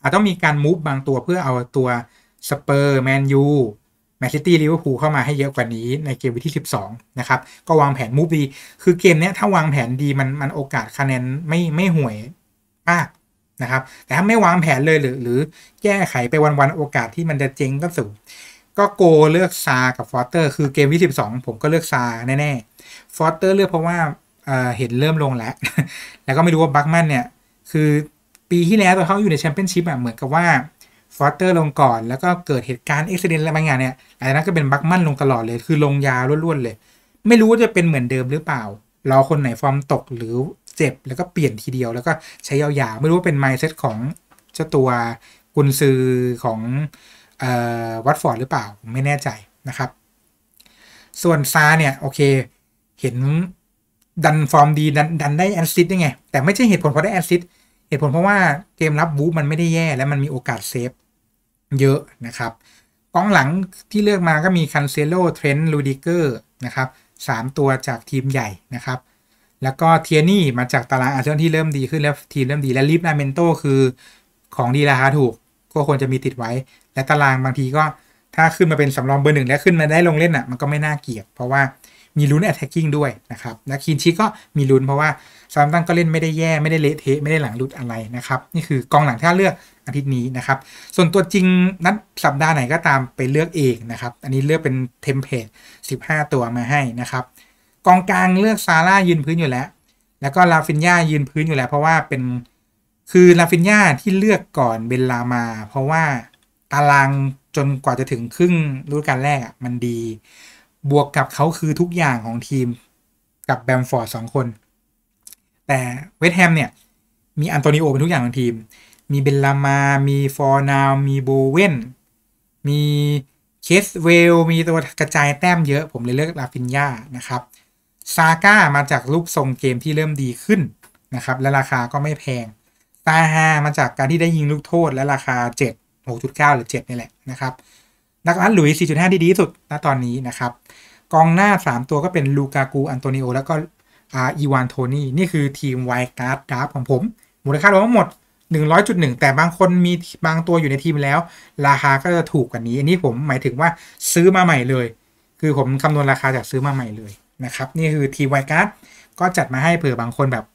อาจต้องมีการมูฟบางตัวเพื่อเอาตัวสเปอร์แมนยูแมนซิตี้ลิเวอร์พูลเข้ามาให้เยอะกว่านี้ในเกมวิที่ 12 นะครับ ก็วางแผนมูฟดี คือเกมนี้ถ้าวางแผนดีมันมันโอกาสคะแนน ไม่ไม่ห่วยมากนะครับ แต่ถ้าไม่วางแผนเลยหรือ หรือแก้ไขไปวันๆ โอกาสที่มันจะเจ๊งก็สูง ก็โกเลือกซากับฟอสเตอร์คือเกมวที่ 12 ผมก็เลือกซาแน่ๆฟอสเตอร์เลือกเพราะว่าเเห็นเริ่มลงแล้ว แล้วก็ไม่รู้ว่าบัคแมนเนี่ยคือปีที่แล้วตอนเขาอยู่ในแชมเปี้ยนชิพอะเหมือนกับว่าฟอสเตอร์ลงก่อน แล้วก็เกิดเหตุการณ์อุบิเหตุอะไรบางอย่างเนี่ยหลังจากนั้นก็เป็นบักมั่นลงตลอดเลย คือลงยาล้วนๆเลย ไม่รู้ว่าจะเป็นเหมือนเดิมหรือเปล่ารอคนไหนฟอร์มตกหรือเจ็บ แล้วก็เปลี่ยนทีเดียว แล้วก็ใช้ยาวๆ ไม่รู้ว่าเป็นไมซ์เซตของเจ้าตัวกุนซือของวัตฟอร์ดหรือเปล่าผมไม่แน่ใจนะครับ ส่วนซาเนี่ยโอเคเห็นดันฟอร์มดีดันดันได้แอนซิตได้ไง แต่ไม่ใช่เหตุผลเพราะได้แอนซิตเหตุผลเพราะว่าเกมรับบูมันไม่ได้แย่ และมันมีโอกาสเซฟเยอะนะครับกองหลังที่เลือกมาก็มีคันเซโลเทรนด์ลูดิเกอร์นะครับสามตัวจากทีมใหญ่นะครับ แล้วก็เทียนี่มาจากตารางอาเซียนที่เริ่มดีขึ้นแล้วทีมเริ่มดีและลิฟนาเมนโตคือของดีราคาถูก ก็ควรจะมีติดไว้ และตารางบางทีก็ถ้าขึ้นมาเป็นสำรองเบอร์หนึ่งและขึ้นมาได้ลงเล่นอะ่ะ มันก็ไม่น่าเกียดเพราะว่ามีลุ้นแอตแทกกิ้งด้วยนะครับและคีนชิก็มีลุ้นเพราะว่าซามตันก็เล่นไม่ได้แย่ไม่ได้เละเทะไม่ได้หลังรุดอะไรนะครับ นี่คือกองหลังท่าเลือกอาทิตย์นี้นะครับ ส่วนตัวจริงนัดสัปดาห์ไหนก็ตามไปเลือกเองนะครับ อันนี้เลือกเป็นเทมเพลต15 ตัวมาให้นะครับ กองกลางเลือกซาร่ายืนพื้นอยู่แล้ว แล้วก็ลาฟินญายืนพื้นอยู่แล้ว เพราะว่าเป็นคือลาฟินญาที่เลือกก่อนเบลลามา เพราะว่าตารางจนกว่าจะถึงครึ่งฤดูกาลแรกมันดี บวกกับเขาคือทุกอย่างของทีมกับแบมฟอร์ดสองคนแต่เวสแฮมเนี่ยมีอันโตนิโอเป็นทุกอย่างของทีม มีเบลลามามีฟอร์นาวมีโบเวนมีเคสเวลมีตัวกระจายแต้มเยอะผมเลยเลือกลาฟินยานะครับ ซาก้ามาจากรูปทรงเกมที่เริ่มดีขึ้นนะครับ และราคาก็ไม่แพงตาฮามาจากการที่ได้ยิงลูกโทษและราคา 7 6.9 หรือ7นี่แหละนะครับดักอัลหลุย4.5ที่ดีที่สุดณตอนนี้นะครับกองหน้า 3 ตัวก็เป็นลูกากูอันโตนิโอแล้วก็อีวานโทนี่นี่คือทีมไวการ์ดดราฟของผม มูลค่ารวมทั้งหมด 100.1 แต่บางคนมีบางตัวอยู่ในทีมแล้ว ราคาก็จะถูกกว่านี้ อันนี้ผมหมายถึงว่าซื้อมาใหม่เลย คือผมคำนวณราคาจากซื้อมาใหม่เลยนะครับ นี่คือทีไวการ์ดก็จัดมาให้เผื่อบางคนแบบ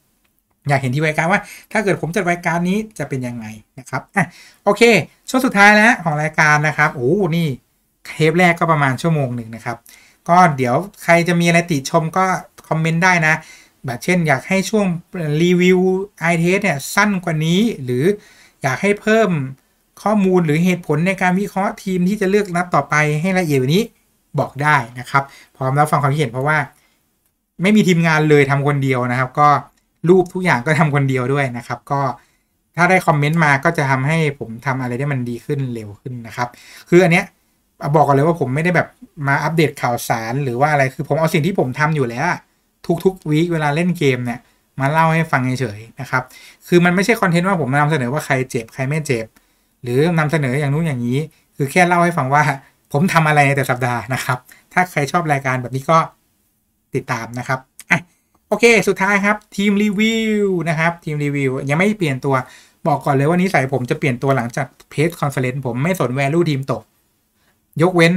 อยากเห็นที่ไวการ์ดว่าถ้าเกิดผมจัดไวการ์ดนี้จะเป็นยังไงนะครับอ่ะโอเคช่วงสุดท้ายแล้วของรายการนะครับโอ้นี่เทปแรกก็ประมาณชั่วโมงหนึ่งนะครับก็เดี๋ยวใครจะมีอะไรติชมก็คอมเมนต์ได้นะ แบบเช่น อยากให้ช่วงรีวิวไอเท t เนี่ยสั้นกว่านี้ หรือ อยากให้เพิ่มข้อมูลหรือเหตุผลในการวิเคราะห์ทีมที่จะเลือกนับต่อไปให้ละเอียดนี้บอกได้นะครับ พร้อมแล้วฟังความคิดเห็นเพราะว่า ไม่มีทีมงานเลยทำคนเดียวนะครับ ก็รูปทุกอย่างก็ทำคนเดียวด้วยนะครับ ก็ถ้าได้คอมเมนต์มาก็จะทำให้ผมทำอะไรได้มันดีขึ้นเร็วขึ้นนะครับคืออันเนี้ยบอกก่อนเลยว่าผมไม่ได้แบบมาอัปเดตข่าวสารหรือว่าอะไรคือผมเอาสิ่งที่ผมทำอยู่แล้วทุกๆ วีคเวลาเล่นเกม เนี่ยมาเล่าให้ฟังเฉยๆ นะครับ คือมัน ไม่ใช่คอนเทนต์ว่าผมนำเสนอว่าใครเจ็บใครไม่เจ็บ หรือนำเสนออย่างนู้นอย่างนี้ คือแค่เล่าให้ ฟังว่า ผมทำอะไรในแต่สัปดาห์นะครับ ถ้าใครชอบรายการแบบนี้ก็ติดตามนะครับอ่ะโอเค สุดท้ายครับทีมรีวิวนะครับทีมรีวิวยังไม่เปลี่ยนตัว บอกก่อนเลยว่านิสัยผมจะเปลี่ยนตัวหลังจากเพจคอนเฟลเลนต์ผมไม่สนแวลูทีมตกยกเว้น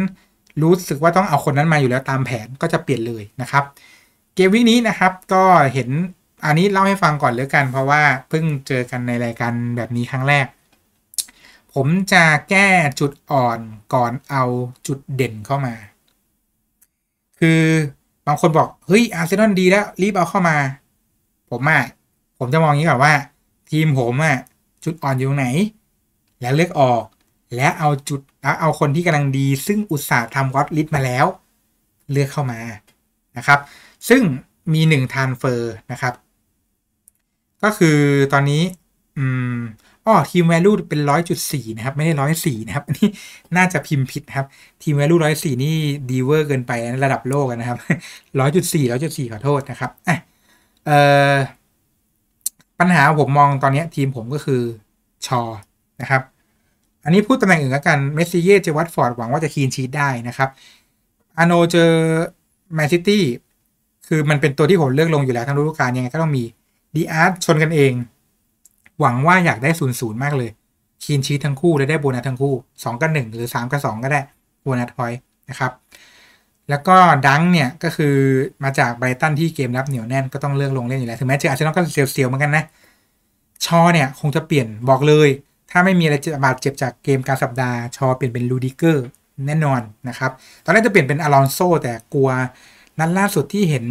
รู้สึกว่าต้องเอาคนนั้นมาอยู่แล้วตามแผนก็จะเปลี่ยนเลยนะครับเกมวิกนี้นะครับ ก็เห็นอันนี้เล่าให้ฟังก่อนเลยกันเพราะว่าเพิ่งเจอกันในรายการแบบนี้ครั้งแรก ผมจะแก้จุดอ่อนก่อนเอาจุดเด่นเข้ามา คือบางคนบอกเฮ้ยอาร์เซนอลดีแล้วรีบเอาเข้ามาผมอ่ะผมจะมองอย่างนี้ก่อนว่าทีมผมอ่ะจุดอ่อนอยู่ไหน แล้วเลือกออก แล้วเอาจุดแล้วเอาคนที่กำลังดี ซึ่งอุตส่าห์ทำวอตลิสมาแล้ว เลือกเข้ามานะครับซึ่งมี1 transfer นะครับ ก็คือตอนนี้อืมอ๋อทีม value เป็น 100.4 นะครับ ไม่ได้ 104 นะครับ อันนี้น่าจะพิมพ์ผิดครับ ทีม value 104 นี่ ดีเวอร์เกินไประดับโลกนะครับ100.4 100.4 ขอโทษนะครับอ่ะเอ่อ ปัญหาผมมองตอนนี้ทีมผมก็คือชอนะครับ อันนี้พูดตำแหน่งอื่นลกันเมสซี่เย่เจวัตฟอร์ดหวังว่าจะคีนชีตได้นะครับอโนเจอแมนซิตี้คือมันเป็นตัวที่ผมเลือกลงอยู่แล้ว ทั้งฤดูกาลยังไงก็ต้องมีดีอาร์ตชนกันเอง หวังว่าอยากได้ศูนย์ศูนย์มากเลย คีนชีทั้งคู่และได้โบนัสทั้งคู่สองกับหนึ่งหรือสามกับสองก็ได้โบนัสพอย์นะครับ แล้วก็ดังเนี่ย ก็คือมาจากไบรตันที่เกมรับเหนียวแน่นก็ต้องเลือกลงเล่นอยู่แล้ว ถึงแม้จะอาจจะต้องก็เสียวๆเหมือนกันนะ ชอเนี่ยคงจะเปลี่ยนบอกเลย ถ้าไม่มีอะไรบาดเจ็บจากเกมการสัปดาห์ ชอเปลี่ยนเป็นลูดิเกอร์แน่นอนนะครับตอนแรกจะเปลี่ยนเป็นอลอนโซแต่กลัวนั้นล่าสุดที่เห็น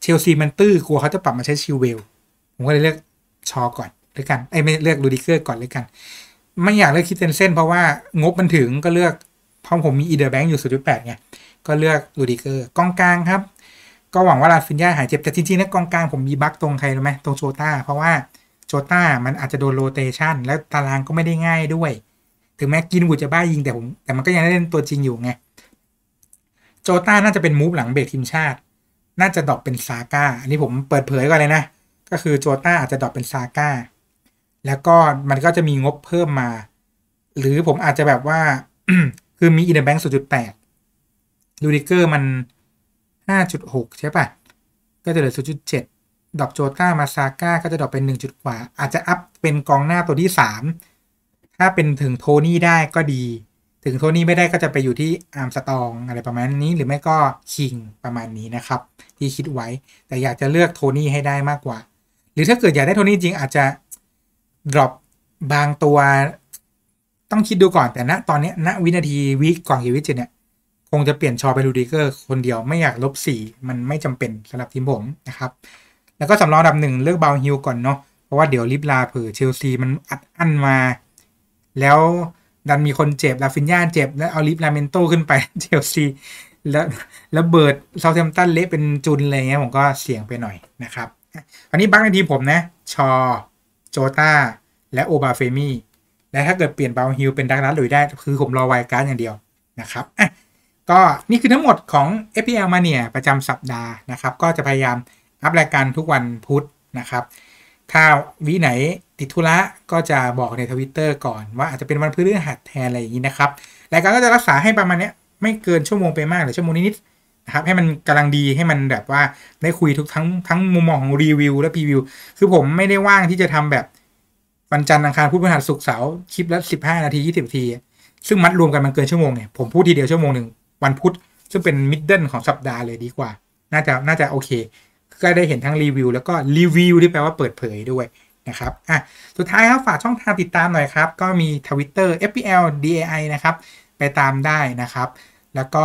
เชลซีมันตื้อกลัวเขาจะปรับมาใช้ ชิวเวล ผมก็เลยเลือกชอก่อนเลยกันไอ้ ไม่เลือกลูดิเกอร์ก่อนเลยกัน ไม่อยากเลือกคิดเทนเซนเพราะว่างบ มันถึงก็เลือกเพราะผมมีอีเดอร์แบงค์ อยู่สุดที่แปดไง ก็เลือกลูดิเกอร์กองกลางครับ ก็หวังว่าลาฟินญาหายเจ็บแต่จริงๆนะกองกลางผมมีบั๊กตรงใครรู้ไหมตรงโชต้าเพราะว่าโชต้ามันอาจจะโดนโรเตชันแล้วตารางก็ไม่ได้ง่ายด้วย ถึงแม้กินวูจะบ้ายิงแต่ผมแต่มันก็ยังได้เล่นตัวจริงอยู่ไงจต้าน่าจะเป็นมูฟ หลังเบรกทีมชาติ น่าจะดรอปเป็นซาก้า อันนี้ผมเปิดเผยก่อนเลยนะ ก็คือโจต้าอาจจะดรอปเป็นซาก้า แล้วก็มันก็จะมีงบเพิ่มมา หรือผมอาจจะแบบว่า คือมีอินเดอร์แบงค์0.8จุดแปดลูดิเกอร์มันห้าจุดหกใช่ปะก็จะเหลือ0.7จุดเจ็ดดรอปโจต้ามาซาก้า ก็จะดรอปเป็นหนึ่งจุดกว่าอาจจะอัพเป็นกองหน้าตัวที่สามถ้าเป็นถึงโทนี่ได้ก็ดีถึงโทนี่ไม่ได้ก็จะไปอยู่ที่อาร์มสตองอะไรประมาณนี้หรือไม่ก็ คิงประมาณนี้นะครับ ที่คิดไว้แต่อยากจะเลือกโทนี่ให้ได้มากกว่า หรือถ้าเกิดอยากได้โทนี่จริงอาจจะ ดรอปบางตัวต้องคิดดูก่อน แต่ณตอนนี้ณวินาทีวิก่อนกีวิจิเนี่ยคงจะเปลี่ยนชอเป็นรูดิเกอร์คนเดียวไม่อยากลบสี่มันไม่จำเป็นสำหรับทีมผมนะครับแล้วก็สำรองดับหนึ่งเลือกเบาฮิลก่อนเนาะเพราะว่าเดี๋ยวลิฟลาเผื่อเชลซีมันอัดอั้นมา แล้วดันมีคนเจ็บ ลาฟินยาเจ็บ แล้วเอาลิฟลาเมนโตขึ้นไปเชลซีแล้วแล้วเบิดเซาเทมตันเละเป็นจุนอะไรเงี้ยผมก็เสี่ยงไปหน่อยนะครับอันนี้บักในทีผมนะชอโจตาและโอบาเฟมี่และถ้าเกิดเปลี่ยนบาฮิลเป็นดักนัทหรือได้ คือผมรอไวการ์ดอย่างเดียวนะครับอ่ะก็นี่คือทั้งหมดของ FPL มาเนี่ยประจำสัปดาห์นะครับก็จะพยายามอัพรายการทุกวันพุธนะครับถ้าวีไหนติดธุระก็จะบอกในทวิตเตอร์ก่อน ว่าอาจจะเป็นวันพฤหัสแทนอะไรอย่างนี้นะครับรายการก็จะรักษาให้ประมาณนี้ไม่เกินชั่วโมงไปมากหรือชั่วโมงนิดๆนะครับให้มันกำลังดีให้มันแบบว่าได้คุยทุกทั้ง ทั้งมุมมองของรีวิวและพรีวิว คือผมไม่ได้ว่างที่จะทำแบบวันจันทร์อังคารพูดพฤหัสศุกร์เสาร์คลิปละสิบห้านาทียี่สิบนาทีซึ่งมัดรวมกันมันเกินชั่วโมงเนี่ยผมพูดทีเดียวชั่วโมงหนึ่งวันพุธซึ่งเป็นมิดเดิลของสัปดาห์เลยดีกว่าน่าจะน่าจะโอเคก็ได้เห็นทั้งรีวิวแล้วก็รีวิวที่แปลว่าเปิดเผยด้วยนะครับอ่ะสุดท้ายครับ ฝากช่องทางติดตามหน่อยครับ ก็มี Twitter FPL DAI นะครับ ไปตามได้นะครับ แล้วก็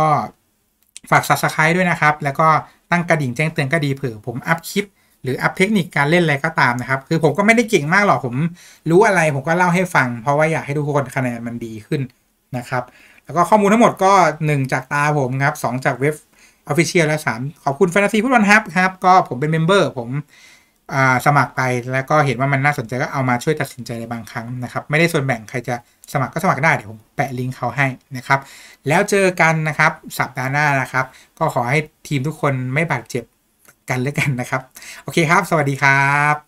ฝาก Subscribe ด้วยนะครับ แล้วก็ตั้งกระดิ่งแจ้งเตือนก็ดีเผื่อผมอัพคลิป หรืออัพเทคนิคการเล่นอะไรก็ตามนะครับ คือผมก็ไม่ได้เก่งมากหรอกผมรู้อะไรผมก็เล่าให้ฟัง เพราะว่าอยากให้ทุกคนคะแนนมันดีขึ้นนะครับ แล้วก็ข้อมูลทั้งหมดก็ 1 จากตาผมครับ2จากเว็บออฟฟิเชียลแล้วสามขอบคุณแฟนซีฟุตบอลฮับครับ ก็ผมเป็นเมมเบอร์ผมสมัครไปแล้วก็เห็นว่ามันน่าสนใจก็เอามาช่วยตัดสินใจในบางครั้งนะครับ ไม่ได้ส่วนแบ่งใครจะสมัครก็สมัครได้ เดี๋ยวผมแปะลิงก์เขาให้นะครับ แล้วเจอกันนะครับสัปดาห์หน้านะครับ ก็ขอให้ทีมทุกคนไม่บาดเจ็บกันแล้วกันนะครับ โอเคครับ สวัสดีครับ